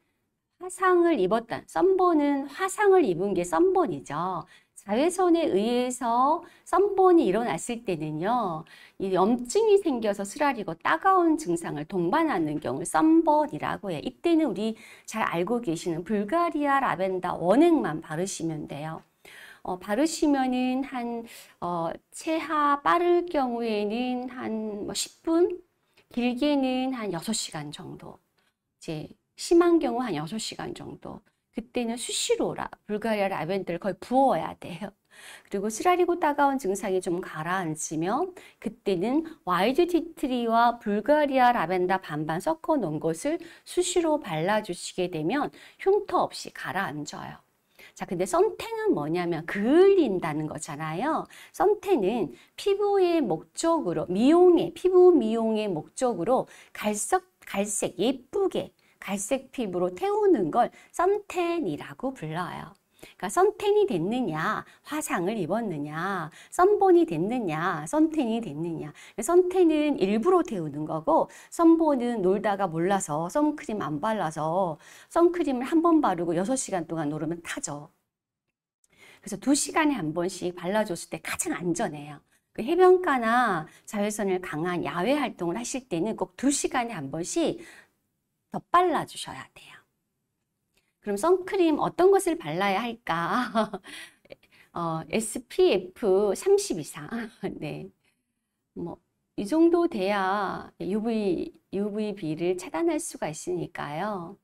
화상을 입었다. 썬번은 화상을 입은 게 썬번이죠. 자외선에 의해서 썬번이 일어났을 때는요. 이 염증이 생겨서 쓰라리고 따가운 증상을 동반하는 경우를 썬번이라고 해요. 이때는 우리 잘 알고 계시는 불가리아 라벤더 원액만 바르시면 돼요. 어, 바르시면은 한 어, 체하 빠를 경우에는 한뭐 10분 길게는 한 6시간 정도, 이제 심한 경우 한 6시간 정도. 그때는 수시로라 불가리아 라벤더를 거의 부어야 돼요. 그리고 쓰라리고 따가운 증상이 좀 가라앉으면 그때는 와이드 티트리와 불가리아 라벤더 반반 섞어 놓은 것을 수시로 발라주시게 되면 흉터 없이 가라앉아요. 자, 근데 선텐은 뭐냐면 그을린다는 거잖아요. 선텐은 피부의 목적으로 미용의 피부 미용의 목적으로 갈색 갈색 예쁘게 갈색 피부로 태우는 걸 선텐이라고 불러요. 그러니까 선텐이 됐느냐, 화상을 입었느냐, 선본이 됐느냐, 선텐이 됐느냐. 선텐은 일부러 태우는 거고 선본은 놀다가 몰라서 선크림 안 발라서 선크림을 한 번 바르고 여 시간 동안 노르면 타죠. 그래서 두시간에한 번씩 발라줬을 때 가장 안전해요. 그 해변가나 자외선을 강한 야외 활동을 하실 때는 꼭 두시간에한 번씩 덧발라 주셔야 돼요. 그럼 선크림 어떤 것을 발라야 할까? [LAUGHS] 어, SPF 30 이상. 네. 뭐, 이 정도 돼야 UV, UVB를 차단할 수가 있으니까요.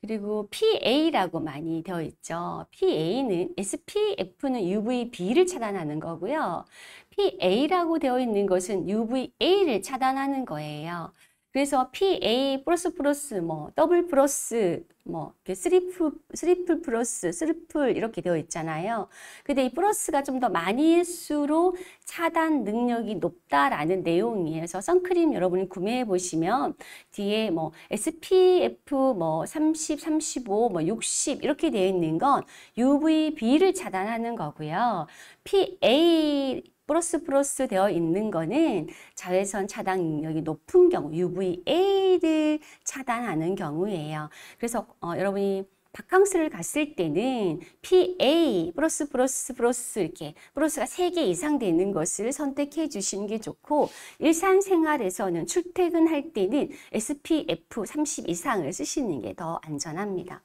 그리고 PA라고 많이 되어 있죠. PA는 SPF는 UVB를 차단하는 거고요. PA라고 되어 있는 것은 UVA를 차단하는 거예요. 그래서 PA 플러스 플러스 뭐 더블 플러스 뭐 이렇게 쓰리플 쓰리플 플러스 쓰리플 이렇게 되어 있잖아요. 근데 이 플러스가 좀 더 많이일수록 차단 능력이 높다라는 내용이에서 선크림 여러분이 구매해 보시면 뒤에 뭐 SPF 뭐 30, 35, 뭐 60 이렇게 되어 있는 건 UVB를 차단하는 거고요. PA 플러스 플러스 되어 있는 거는 자외선 차단 능력이 높은 경우 UVA를 차단하는 경우예요. 그래서 어, 여러분이 바캉스를 갔을 때는 PA 플러스 플러스 플러스 이렇게 플러스가 세 개 이상 되는 것을 선택해 주시는 게 좋고 일상생활에서는 출퇴근할 때는 SPF 30 이상을 쓰시는 게 더 안전합니다.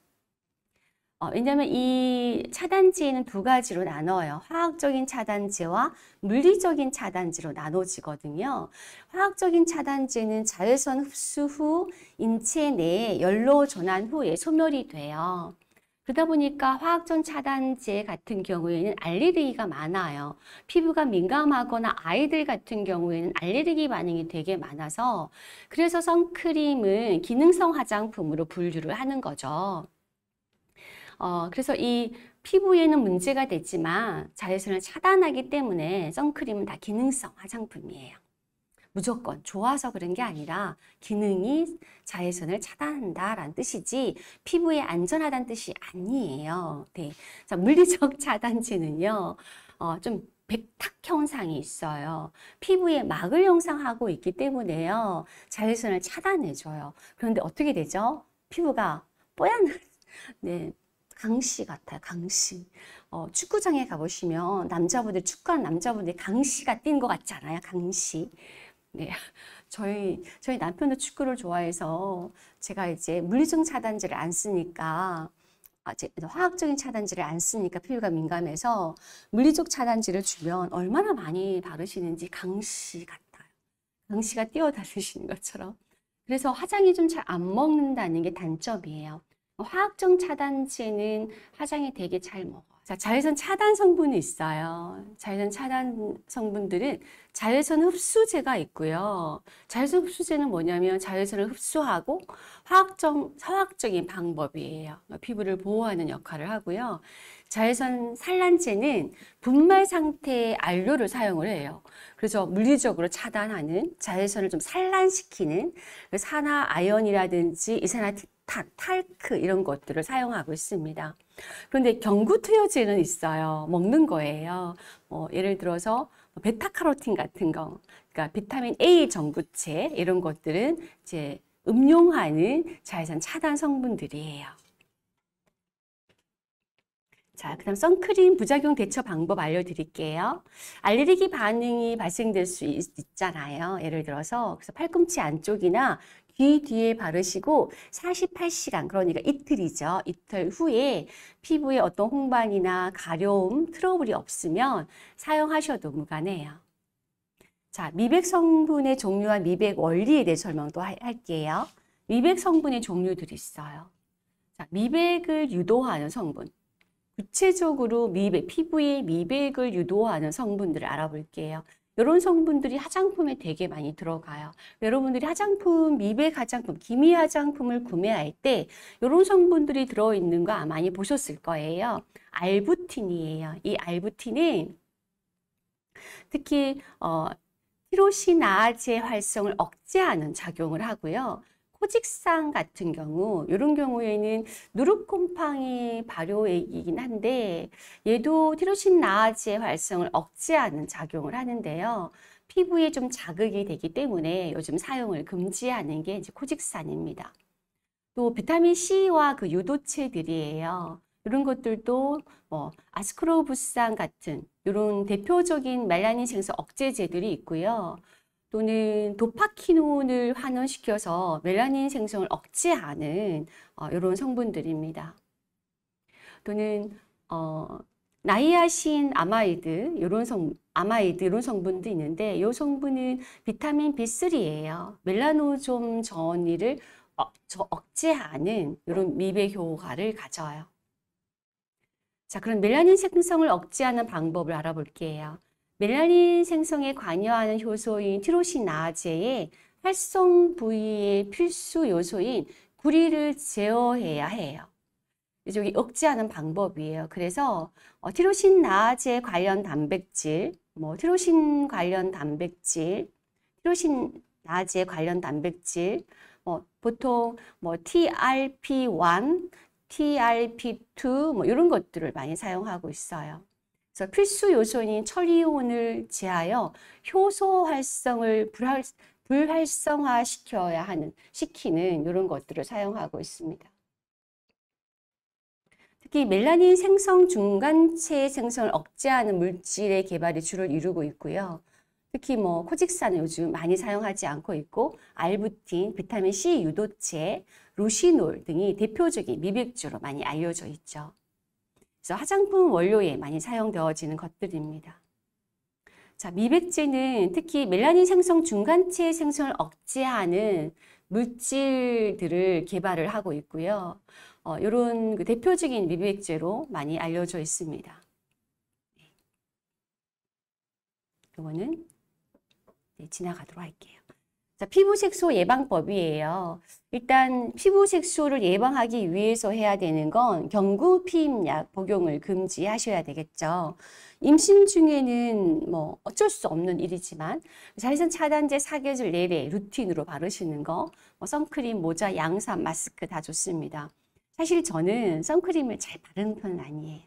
어, 왜냐하면 이 차단지는 두 가지로 나눠요. 화학적인 차단지와 물리적인 차단지로 나눠지거든요. 화학적인 차단지는 자외선 흡수 후 인체 내에 열로 전환 후에 소멸이 돼요. 그러다 보니까 화학전 차단제 같은 경우에는 알레르기가 많아요. 피부가 민감하거나 아이들 같은 경우에는 알레르기 반응이 되게 많아서 그래서 선크림은 기능성 화장품으로 분류를 하는 거죠. 어, 그래서 이 피부에는 문제가 되지만 자외선을 차단하기 때문에 선크림은 다 기능성 화장품이에요. 무조건 좋아서 그런 게 아니라 기능이 자외선을 차단한다라는 뜻이지 피부에 안전하다는 뜻이 아니에요. 네. 자, 물리적 [LAUGHS] 차단제는요. 어, 좀 백탁 현상이 있어요. 피부에 막을 형상하고 있기 때문에요. 자외선을 차단해줘요. 그런데 어떻게 되죠? 피부가 뽀얀 [LAUGHS] 네, 강씨 같아요. 강씨. 어, 축구장에 가보시면 남자분들 축구하 남자분들 강씨가 뛴것 같지 않아요? 강씨. 네. 저희 저희 남편도 축구를 좋아해서 제가 이제 물리적 차단제를 안 쓰니까 아, 제, 화학적인 차단제를 안 쓰니까 피부가 민감해서 물리적 차단제를 주면 얼마나 많이 바르시는지 강씨 같아요. 강씨가 뛰어다니시는 것처럼. 그래서 화장이 좀 잘 안 먹는다는 게 단점이에요. 화학적 차단제는 화장이 되게 잘 먹어요. 자, 자외선 차단 성분이 있어요. 자외선 차단 성분들은 자외선 흡수제가 있고요. 자외선 흡수제는 뭐냐면 자외선을 흡수하고 화학적, 화학적인 방법이에요. 그러니까 피부를 보호하는 역할을 하고요. 자외선 산란제는 분말 상태의 안료를 사용을 해요. 그래서 물리적으로 차단하는 자외선을 좀 산란시키는 그 산화 아연이라든지 이산화탁, 탈크 이런 것들을 사용하고 있습니다. 그런데 경구투여제는 있어요. 먹는 거예요. 뭐 예를 들어서 뭐 베타카로틴 같은 거, 그러니까 비타민 A 전구체 이런 것들은 이제 음용하는 자외선 차단 성분들이에요. 자, 그 다음 선크림 부작용 대처 방법 알려드릴게요. 알레르기 반응이 발생될 수 있, 잖아요 예를 들어서 그래서 팔꿈치 안쪽이나 귀 뒤에 바르시고 48시간 그러니까 이틀이죠. 이틀 후에 피부에 어떤 홍반이나 가려움, 트러블이 없으면 사용하셔도 무관해요. 자, 미백 성분의 종류와 미백 원리에 대해 설명도 할게요. 미백 성분의 종류들이 있어요. 자, 미백을 유도하는 성분. 구체적으로 미백, 피부에 미백을 유도하는 성분들을 알아볼게요. 이런 성분들이 화장품에 되게 많이 들어가요. 여러분들이 화장품, 미백 화장품, 기미 화장품을 구매할 때 이런 성분들이 들어있는 거 많이 보셨을 거예요. 알부틴이에요. 이 알부틴은 특히 어, 티로시나제 활성을 억제하는 작용을 하고요. 호직상 같은 경우 이런 경우에는 누룩곰팡이 발효액이긴 한데 얘도 티로신 나아지의 활성을 억제하는 작용을 하는데요. 피부에 좀 자극이 되기 때문에 요즘 사용을 금지하는 게 이제 코직산입니다. 또 비타민 C와 그 유도체들이에요. 이런 것들도 뭐 아스크로부산 같은 이런 대표적인 멜라닌 생성 억제제들이 있고요. 또는 도파키논을 환원시켜서 멜라닌 생성을 억제하는 어, 이런 성분들입니다. 또는 어, 나이아신 아마이드 이런 성 아마이드 이런 성분도 있는데 이 성분은 비타민 B3예요. 멜라노좀 전이를 어, 억제하는 이런 미백 효과를 가져요. 자, 그럼 멜라닌 생성을 억제하는 방법을 알아볼게요. 멜라닌 생성에 관여하는 효소인 티로시나제의 활성 부위의 필수 요소인 구리를 제어해야 해요. 이쪽이 억제하는 방법이에요. 그래서 어, 티로신 나아제 관련 단백질, 뭐 티로신 관련 단백질, 티로신 나아제 관련 단백질, 뭐 보통 뭐 TRP1, TRP2 뭐 이런 것들을 많이 사용하고 있어요. 그래서 필수 요소인 철이온을 제하여 효소 활성을 불활, 불활성화 시켜야 하는 시키는 이런 것들을 사용하고 있습니다. 특히 멜라닌 생성 중간체 생성을 억제하는 물질의 개발이 주를 이루고 있고요. 특히 뭐 코직산을 요즘 많이 사용하지 않고 있고 알부틴, 비타민 C 유도체, 루시놀 등이 대표적인 미백주로 많이 알려져 있죠. 그래서 화장품 원료에 많이 사용되어지는 것들입니다. 자, 미백제는 특히 멜라닌 생성 중간체 생성을 억제하는 물질들을 개발을 하고 있고요. 어, 이런 그 대표적인 미백제로 많이 알려져 있습니다. 이거는 네. 네, 지나가도록 할게요. 자, 피부색소 예방법이에요. 일단 피부색소를 예방하기 위해서 해야 되는 건 경구 피임약 복용을 금지하셔야 되겠죠. 임신 중에는 뭐 어쩔 수 없는 일이지만 자외선 차단제 사계절 내내 루틴으로 바르시는 거, 뭐 선크림, 모자, 양산, 마스크 다 좋습니다. 사실 저는 선크림을 잘 바르는 편은 아니에요.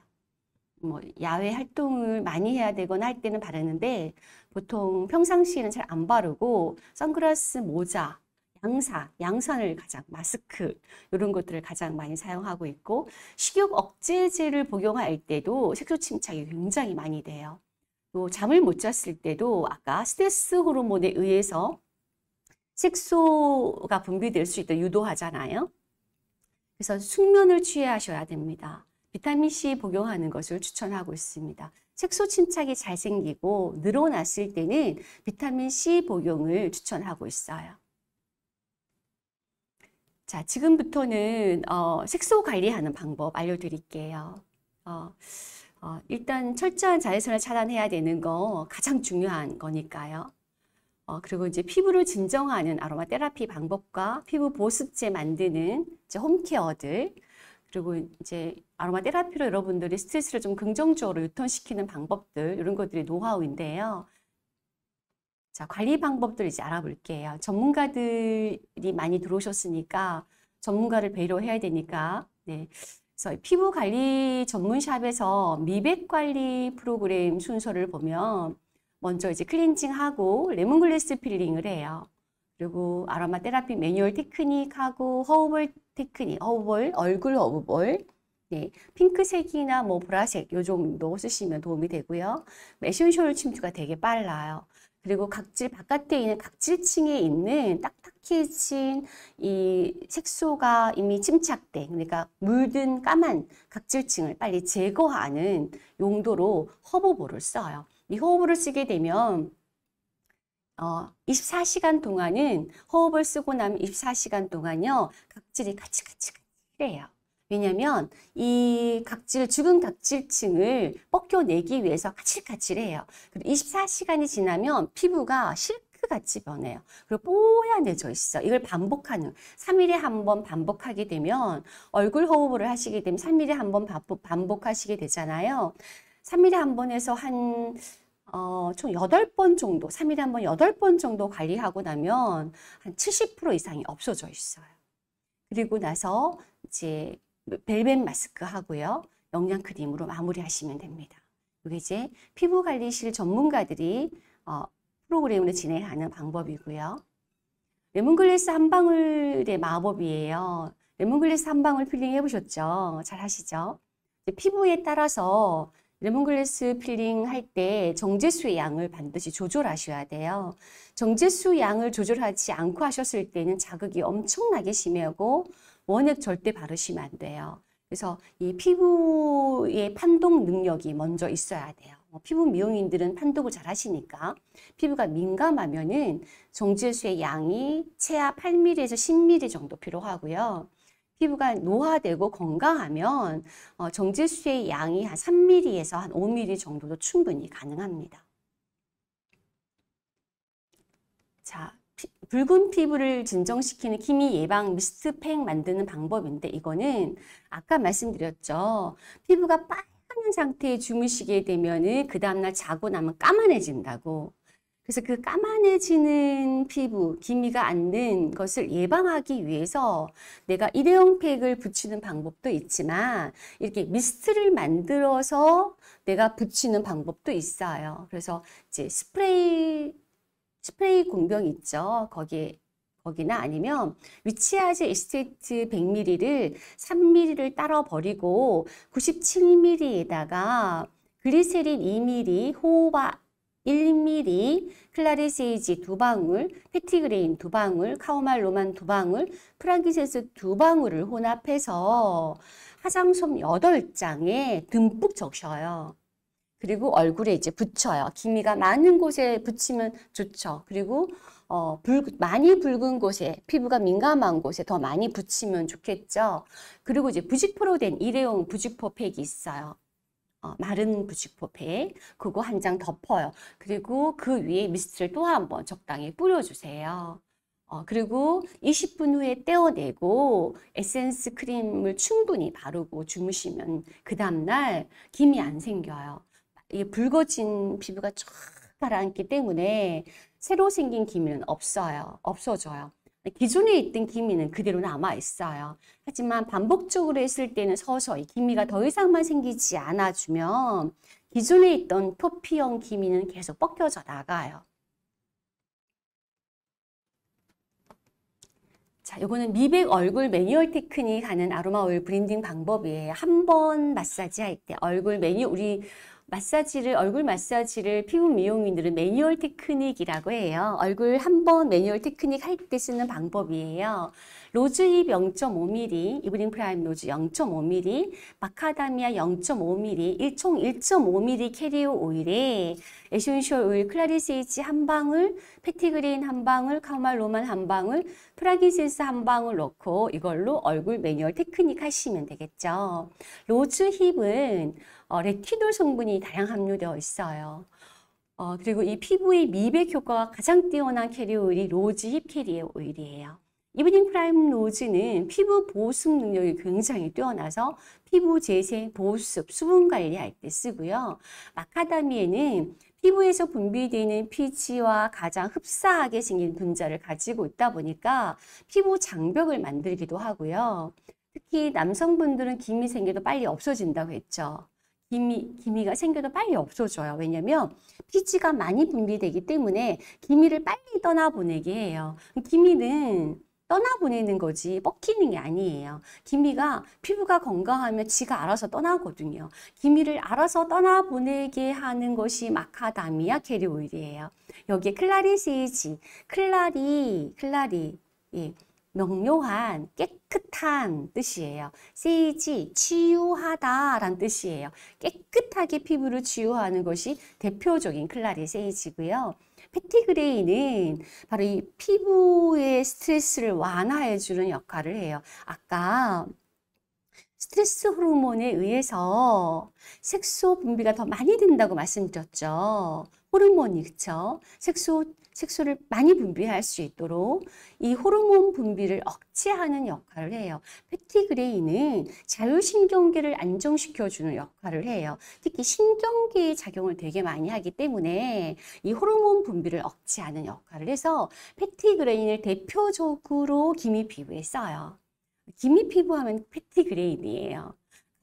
뭐 야외 활동을 많이 해야 되거나 할 때는 바르는데 보통 평상시에는 잘 안 바르고 선글라스, 모자, 양사, 양산을 가장, 마스크 이런 것들을 가장 많이 사용하고 있고 식욕 억제제를 복용할 때도 색소 침착이 굉장히 많이 돼요. 또 잠을 못 잤을 때도 아까 스트레스 호르몬에 의해서 색소가 분비될 수있다 유도하잖아요. 그래서 숙면을 취해하셔야 됩니다. 비타민C 복용하는 것을 추천하고 있습니다. 색소 침착이 잘 생기고 늘어났을 때는 비타민 C 복용을 추천하고 있어요. 자, 지금부터는 어, 색소 관리하는 방법 알려드릴게요. 어, 어, 일단 철저한 자외선을 차단해야 되는 거 가장 중요한 거니까요. 어, 그리고 이제 피부를 진정하는 아로마 테라피 방법과 피부 보습제 만드는 홈케어들 그리고 이제 아로마 테라피로 여러분들이 스트레스를 좀 긍정적으로 유턴시키는 방법들 이런 것들이 노하우인데요. 자 관리 방법들 이제 알아볼게요. 전문가들이 많이 들어오셨으니까 전문가를 배려 해야 되니까 네. 그래서 피부 관리 전문샵에서 미백 관리 프로그램 순서를 보면 먼저 이제 클렌징하고 레몬글래스 필링을 해요. 그리고 아로마 테라피 매뉴얼 테크닉하고 허우볼 테크닉, 허우볼, 얼굴 허우볼, 네, 핑크색이나 뭐 보라색 요 정도 쓰시면 도움이 되고요. 메션쇼울 침투가 되게 빨라요. 그리고 각질 바깥에 있는 각질층에 있는 딱딱해진 이 색소가 이미 침착돼 그러니까 물든 까만 각질층을 빨리 제거하는 용도로 허브볼을 써요. 이 허브볼을 쓰게 되면 어, 24시간 동안은 호흡을 쓰고 나면 24시간 동안요 각질이 가치가치가치해요. 왜냐하면 이 각질 죽은 각질층을 벗겨내기 위해서 가칠가칠해요. 그리고 24시간이 지나면 피부가 실크 같이 변해요. 그리고 뽀얀해져 있어. 이걸 반복하는 3일에 한 번 반복하게 되면 얼굴 호흡을 하시게 되면 3일에 한 번 반복하시게 되잖아요. 3일에 한 번에서 한 어, 총8번 정도, 3일에한 번8번 정도 관리하고 나면 한 7 0 이상이 없어져 있어요. 그리고 나서 이제 벨벳 마스크 하고요. 영양 크림으로 마무리하시면 됩니다. 이게 이제 피부 관리실 전문가들이 어, 프로그램으로 진행하는 방법이고요. 레몬글래스한 방울의 마법이에요. 레몬글래스한 방울 필링 해보셨죠? 잘 하시죠? 피부에 따라서 레몬글래스 필링 할 때 정제수의 양을 반드시 조절하셔야 돼요. 정제수 양을 조절하지 않고 하셨을 때는 자극이 엄청나게 심하고 원액 절대 바르시면 안 돼요. 그래서 이 피부의 판독 능력이 먼저 있어야 돼요. 뭐 피부 미용인들은 판독을 잘 하시니까 피부가 민감하면은 정제수의 양이 최하 8mm에서 10mm 정도 필요하고요. 피부가 노화되고 건강하면 어, 정지수의 양이 한 3mm에서 한 5mm 정도도 충분히 가능합니다. 자, 피, 붉은 피부를 진정시키는 기미 예방 미스트팩 만드는 방법인데 이거는 아까 말씀드렸죠. 피부가 빨간 상태에 주무시게 되면 그 다음날 자고 나면 까만해진다고. 그래서 그 까만해지는 피부, 기미가 앉는 것을 예방하기 위해서 내가 일회용 팩을 붙이는 방법도 있지만 이렇게 미스트를 만들어서 내가 붙이는 방법도 있어요. 그래서 이제 스프레이 스프레이 공병 있죠. 거기에 거기나 아니면 위치아지 에스테이트 100ml를 3ml를 따라 버리고 97ml에다가 그리세린 2ml, 호바 1ml, 클라리세이지 두 방울, 페티그레인 두 방울, 카오말로만 두 방울, 프랑키센스 두 방울을 혼합해서 화장솜 8장에 듬뿍 적셔요. 그리고 얼굴에 이제 붙여요. 기미가 많은 곳에 붙이면 좋죠. 그리고 어, 붉, 많이 붉은 곳에 피부가 민감한 곳에 더 많이 붙이면 좋겠죠. 그리고 이제 부직포로 된 일회용 부직포 팩이 있어요. 어, 마른 부직포팩 그거 한 장 덮어요. 그리고 그 위에 미스트를 또 한번 적당히 뿌려주세요. 어, 그리고 20분 후에 떼어내고 에센스 크림을 충분히 바르고 주무시면 그 다음날 김이 안 생겨요. 이 붉어진 피부가 쫙 가라앉기 때문에 새로 생긴 기미는 없어요. 없어져요. 기존에 있던 기미는 그대로 남아있어요. 하지만 반복적으로 했을 때는 서서히 기미가 더 이상만 생기지 않아주면 기존에 있던 표피형 기미는 계속 벗겨져 나가요. 자, 요거는 미백 얼굴 매뉴얼 테크닉 하는 아로마 오일 브랜딩 방법이에요. 한 번 마사지 할때 얼굴 매뉴얼 우리 마사지를 얼굴 마사지를 피부 미용인들은 매뉴얼 테크닉이라고 해요. 얼굴 한번 매뉴얼 테크닉 할 때 쓰는 방법이에요. 로즈 잎 0.5mm, 이브링 프라임 로즈 0.5mm, 마카다미아 0.5mm, 총 1.5mm 캐리오 오일에 에센셜 오일 클라리스 H 한 방울, 패티그린 한 방울, 카말로만 한 방울, 프라기센스 한 방울 넣고 이걸로 얼굴 매뉴얼 테크닉 하시면 되겠죠. 로즈 힙은 어, 레티놀 성분이 다량 함유되어 있어요. 어, 그리고 이 피부의 미백 효과가 가장 뛰어난 캐리오일이 로즈 힙 캐리오일이에요. 오 이브닝 프라임 로즈는 피부 보습 능력이 굉장히 뛰어나서 피부 재생, 보습, 수분 관리할 때 쓰고요. 마카다미에는 피부에서 분비되는 피지와 가장 흡사하게 생긴 분자를 가지고 있다 보니까 피부 장벽을 만들기도 하고요. 특히 남성분들은 기미 생겨도 빨리 없어진다고 했죠. 기미, 기미가 생겨도 빨리 없어져요. 왜냐면 피지가 많이 분비되기 때문에 기미를 빨리 떠나보내게 해요. 기미는 떠나보내는 거지 뻑히는 게 아니에요. 기미가 피부가 건강하면 지가 알아서 떠나거든요. 기미를 알아서 떠나보내게 하는 것이 마카다미아 캐리오일이에요. 여기에 클라리 세이지, 클라리, 클라리, 예, 명료한, 깨끗한 뜻이에요. 세이지, 치유하다란 뜻이에요. 깨끗하게 피부를 치유하는 것이 대표적인 클라리 세이지고요. 패티그레이는 바로 이 피부의 스트레스를 완화해 주는 역할을 해요. 아까 스트레스 호르몬에 의해서 색소 분비가 더 많이 된다고 말씀드렸죠. 호르몬이 그쵸? 색소 색소를 많이 분비할 수 있도록 이 호르몬 분비를 억제하는 역할을 해요. 페티그레이는 자율신경계를 안정시켜주는 역할을 해요. 특히 신경계의 작용을 되게 많이 하기 때문에 이 호르몬 분비를 억제하는 역할을 해서 페티그레인을 대표적으로 기미 피부에 써요. 기미 피부 하면 페티그레인이에요.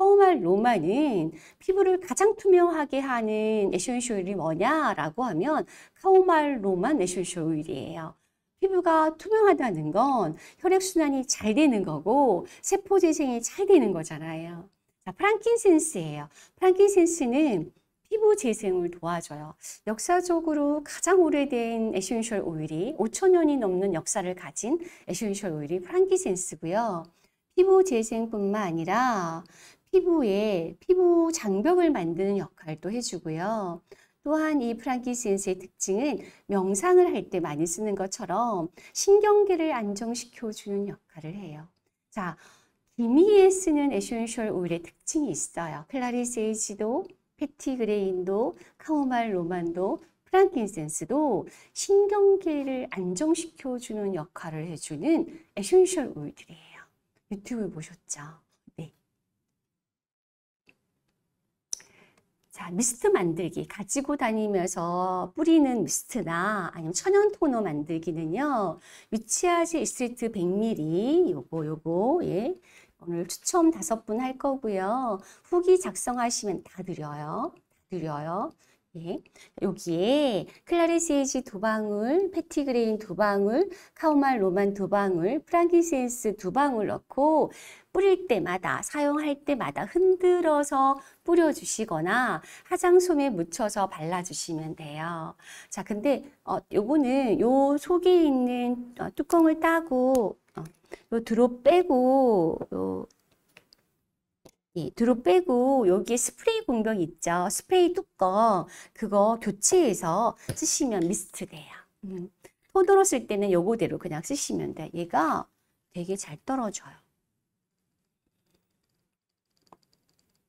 처음할 로마는 피부를 가장 투명하게 하는 에센셜 오일이 뭐냐라고 하면 카오말 로마 에센셜 오일이에요. 피부가 투명하다는 건 혈액순환이 잘 되는 거고 세포 재생이 잘 되는 거잖아요. 자, 프랑킨센스예요. 프랑킨센스는 피부 재생을 도와줘요. 역사적으로 가장 오래된 에센셜 오일이 5천 년이 넘는 역사를 가진 에센셜 오일이 프랑킨센스고요 피부 재생뿐만 아니라 피부에 피부 장벽을 만드는 역할도 해주고요. 또한 이 프랑키센스의 특징은 명상을 할 때 많이 쓰는 것처럼 신경계를 안정시켜주는 역할을 해요. 자, 기미에 쓰는 에센셜 오일의 특징이 있어요. 클라리세이지도, 패티그레인도, 카오말 로만도, 프랑키센스도 신경계를 안정시켜주는 역할을 해주는 에센셜 오일들이에요. 유튜브 보셨죠? 자, 미스트 만들기. 가지고 다니면서 뿌리는 미스트나 아니면 천연 토너 만들기는요. 위치아지 이스트 100ml 요거 요거 예. 오늘 추첨 다섯 분 할 거고요. 후기 작성하시면 다 드려요. 다 드려요. 예. 여기에 클라리시에지 이두 방울, 패티그레인 두 방울, 카오말 로만 두 방울, 프랑키센스 두 방울 넣고 뿌릴 때마다 사용할 때마다 흔들어서 뿌려주시거나 화장솜에 묻혀서 발라주시면 돼요. 자, 근데 어, 요거는 요 속에 있는 어, 뚜껑을 따고 어, 요 드롭 빼고 요이 드롭 빼고 여기에 스프레이 공병 있죠. 스프레이 뚜껑 그거 교체해서 쓰시면 미스트 돼요. 음. 토도로쓸 때는 요거대로 그냥 쓰시면 돼. 얘가 되게 잘 떨어져요.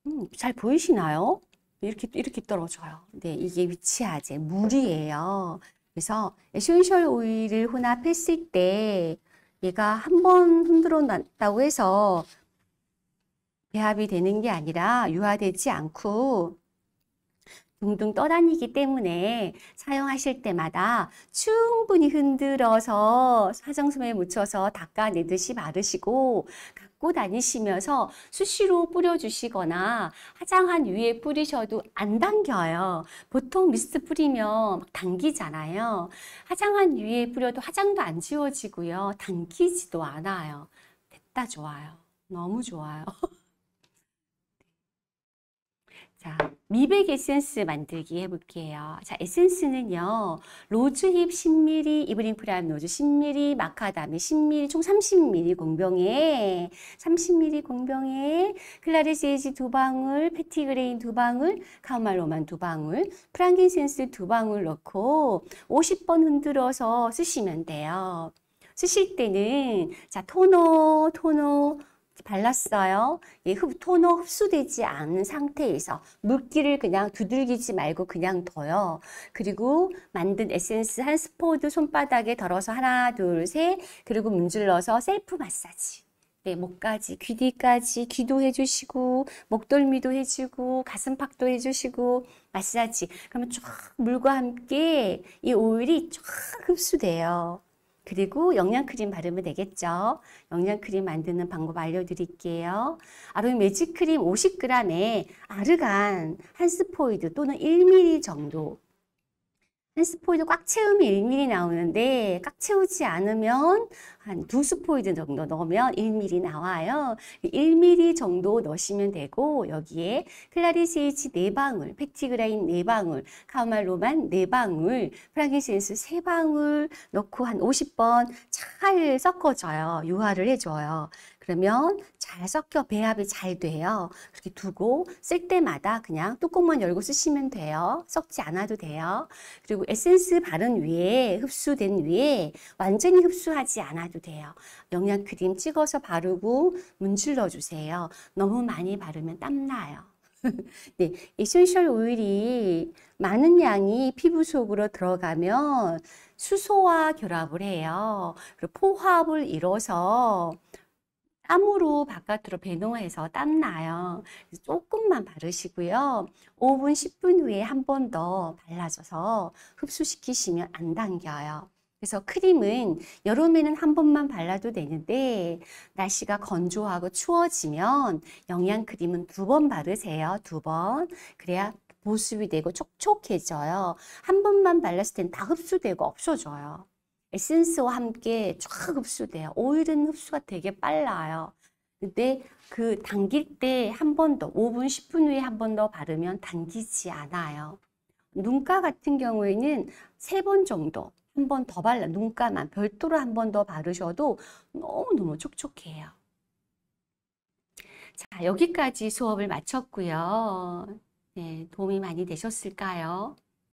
음, 잘 보이시나요? 이렇게 이렇게 떨어져요. 네, 이게 위치하제 물이에요. 그래서 에센셜 오일을 혼합했을 때 얘가 한 번 흔들어 놨다고 해서 배합이 되는 게 아니라 유화되지 않고 둥둥 떠다니기 때문에 사용하실 때마다 충분히 흔들어서 화장솜에 묻혀서 닦아내듯이 바르시고 갖고 다니시면서 수시로 뿌려주시거나 화장한 위에 뿌리셔도 안 당겨요. 보통 미스트 뿌리면 막 당기잖아요. 화장한 위에 뿌려도 화장도 안 지워지고요. 당기지도 않아요. 됐다 좋아요. 너무 좋아요. [LAUGHS] 자, 미백 에센스 만들기 해볼게요. 자, 에센스는요. 로즈힙 10ml, 이브링프라임 로즈 10ml, 마카다미 10ml, 총 30ml 공병에 30ml 공병에 클라리세이지 두 방울, 패티그레인 두 방울, 카말로만두 방울, 프랑킨센스 두 방울 넣고 50번 흔들어서 쓰시면 돼요. 쓰실 때는 자 토너, 토너, 발랐어요. 예, 토너 흡수되지 않은 상태에서 물기를 그냥 두들기지 말고 그냥 둬요. 그리고 만든 에센스 한 스포드 손바닥에 덜어서 하나, 둘, 셋 그리고 문질러서 셀프 마사지. 네, 목까지, 귀뒤까지 귀도 해주시고, 목덜미도 해주고, 가슴팍도 해주시고, 마사지. 그러면 쫙 물과 함께 이 오일이 쫙 흡수돼요. 그리고 영양크림 바르면 되겠죠. 영양크림 만드는 방법 알려드릴게요. 아로이 매직크림 50g에 아르간 한 스포이드 또는 1ml 정도 한 스포이드 꽉 채우면 1mm 나오는데 꽉 채우지 않으면 한 두 스포이드 정도 넣으면 1mm 나와요. 1mm 정도 넣으시면 되고 여기에 클라리 CH 4방울, 펙티그라인 4방울, 카말로만 4방울, 프랑켄센스 3방울 넣고 한 50번 잘 섞어줘요. 유화를 해줘요. 그러면 잘 섞여 배합이 잘 돼요. 그렇게 두고 쓸 때마다 그냥 뚜껑만 열고 쓰시면 돼요. 섞지 않아도 돼요. 그리고 에센스 바른 위에 흡수된 위에 완전히 흡수하지 않아도 돼요. 영양 크림 찍어서 바르고 문질러 주세요. 너무 많이 바르면 땀나요. [LAUGHS] 네, 에센셜 오일이 많은 양이 피부 속으로 들어가면 수소와 결합을 해요. 그리고 포화합을 이뤄서 땀으로 바깥으로 배노해서 땀 나요. 조금만 바르시고요. 5분, 10분 후에 한 번 더 발라줘서 흡수시키시면 안 당겨요. 그래서 크림은 여름에는 한 번만 발라도 되는데 날씨가 건조하고 추워지면 영양크림은 두 번 바르세요. 두 번. 그래야 보습이 되고 촉촉해져요. 한 번만 발랐을 땐 다 흡수되고 없어져요. 에센스와 함께 쫙 흡수돼요. 오일은 흡수가 되게 빨라요. 근데 그 당길 때 한 번 더, 5분, 10분 후에 한 번 더 바르면 당기지 않아요. 눈가 같은 경우에는 세 번 정도 한 번 더 발라, 눈가만 별도로 한 번 더 바르셔도 너무너무 촉촉해요. 자, 여기까지 수업을 마쳤고요. 네, 도움이 많이 되셨을까요?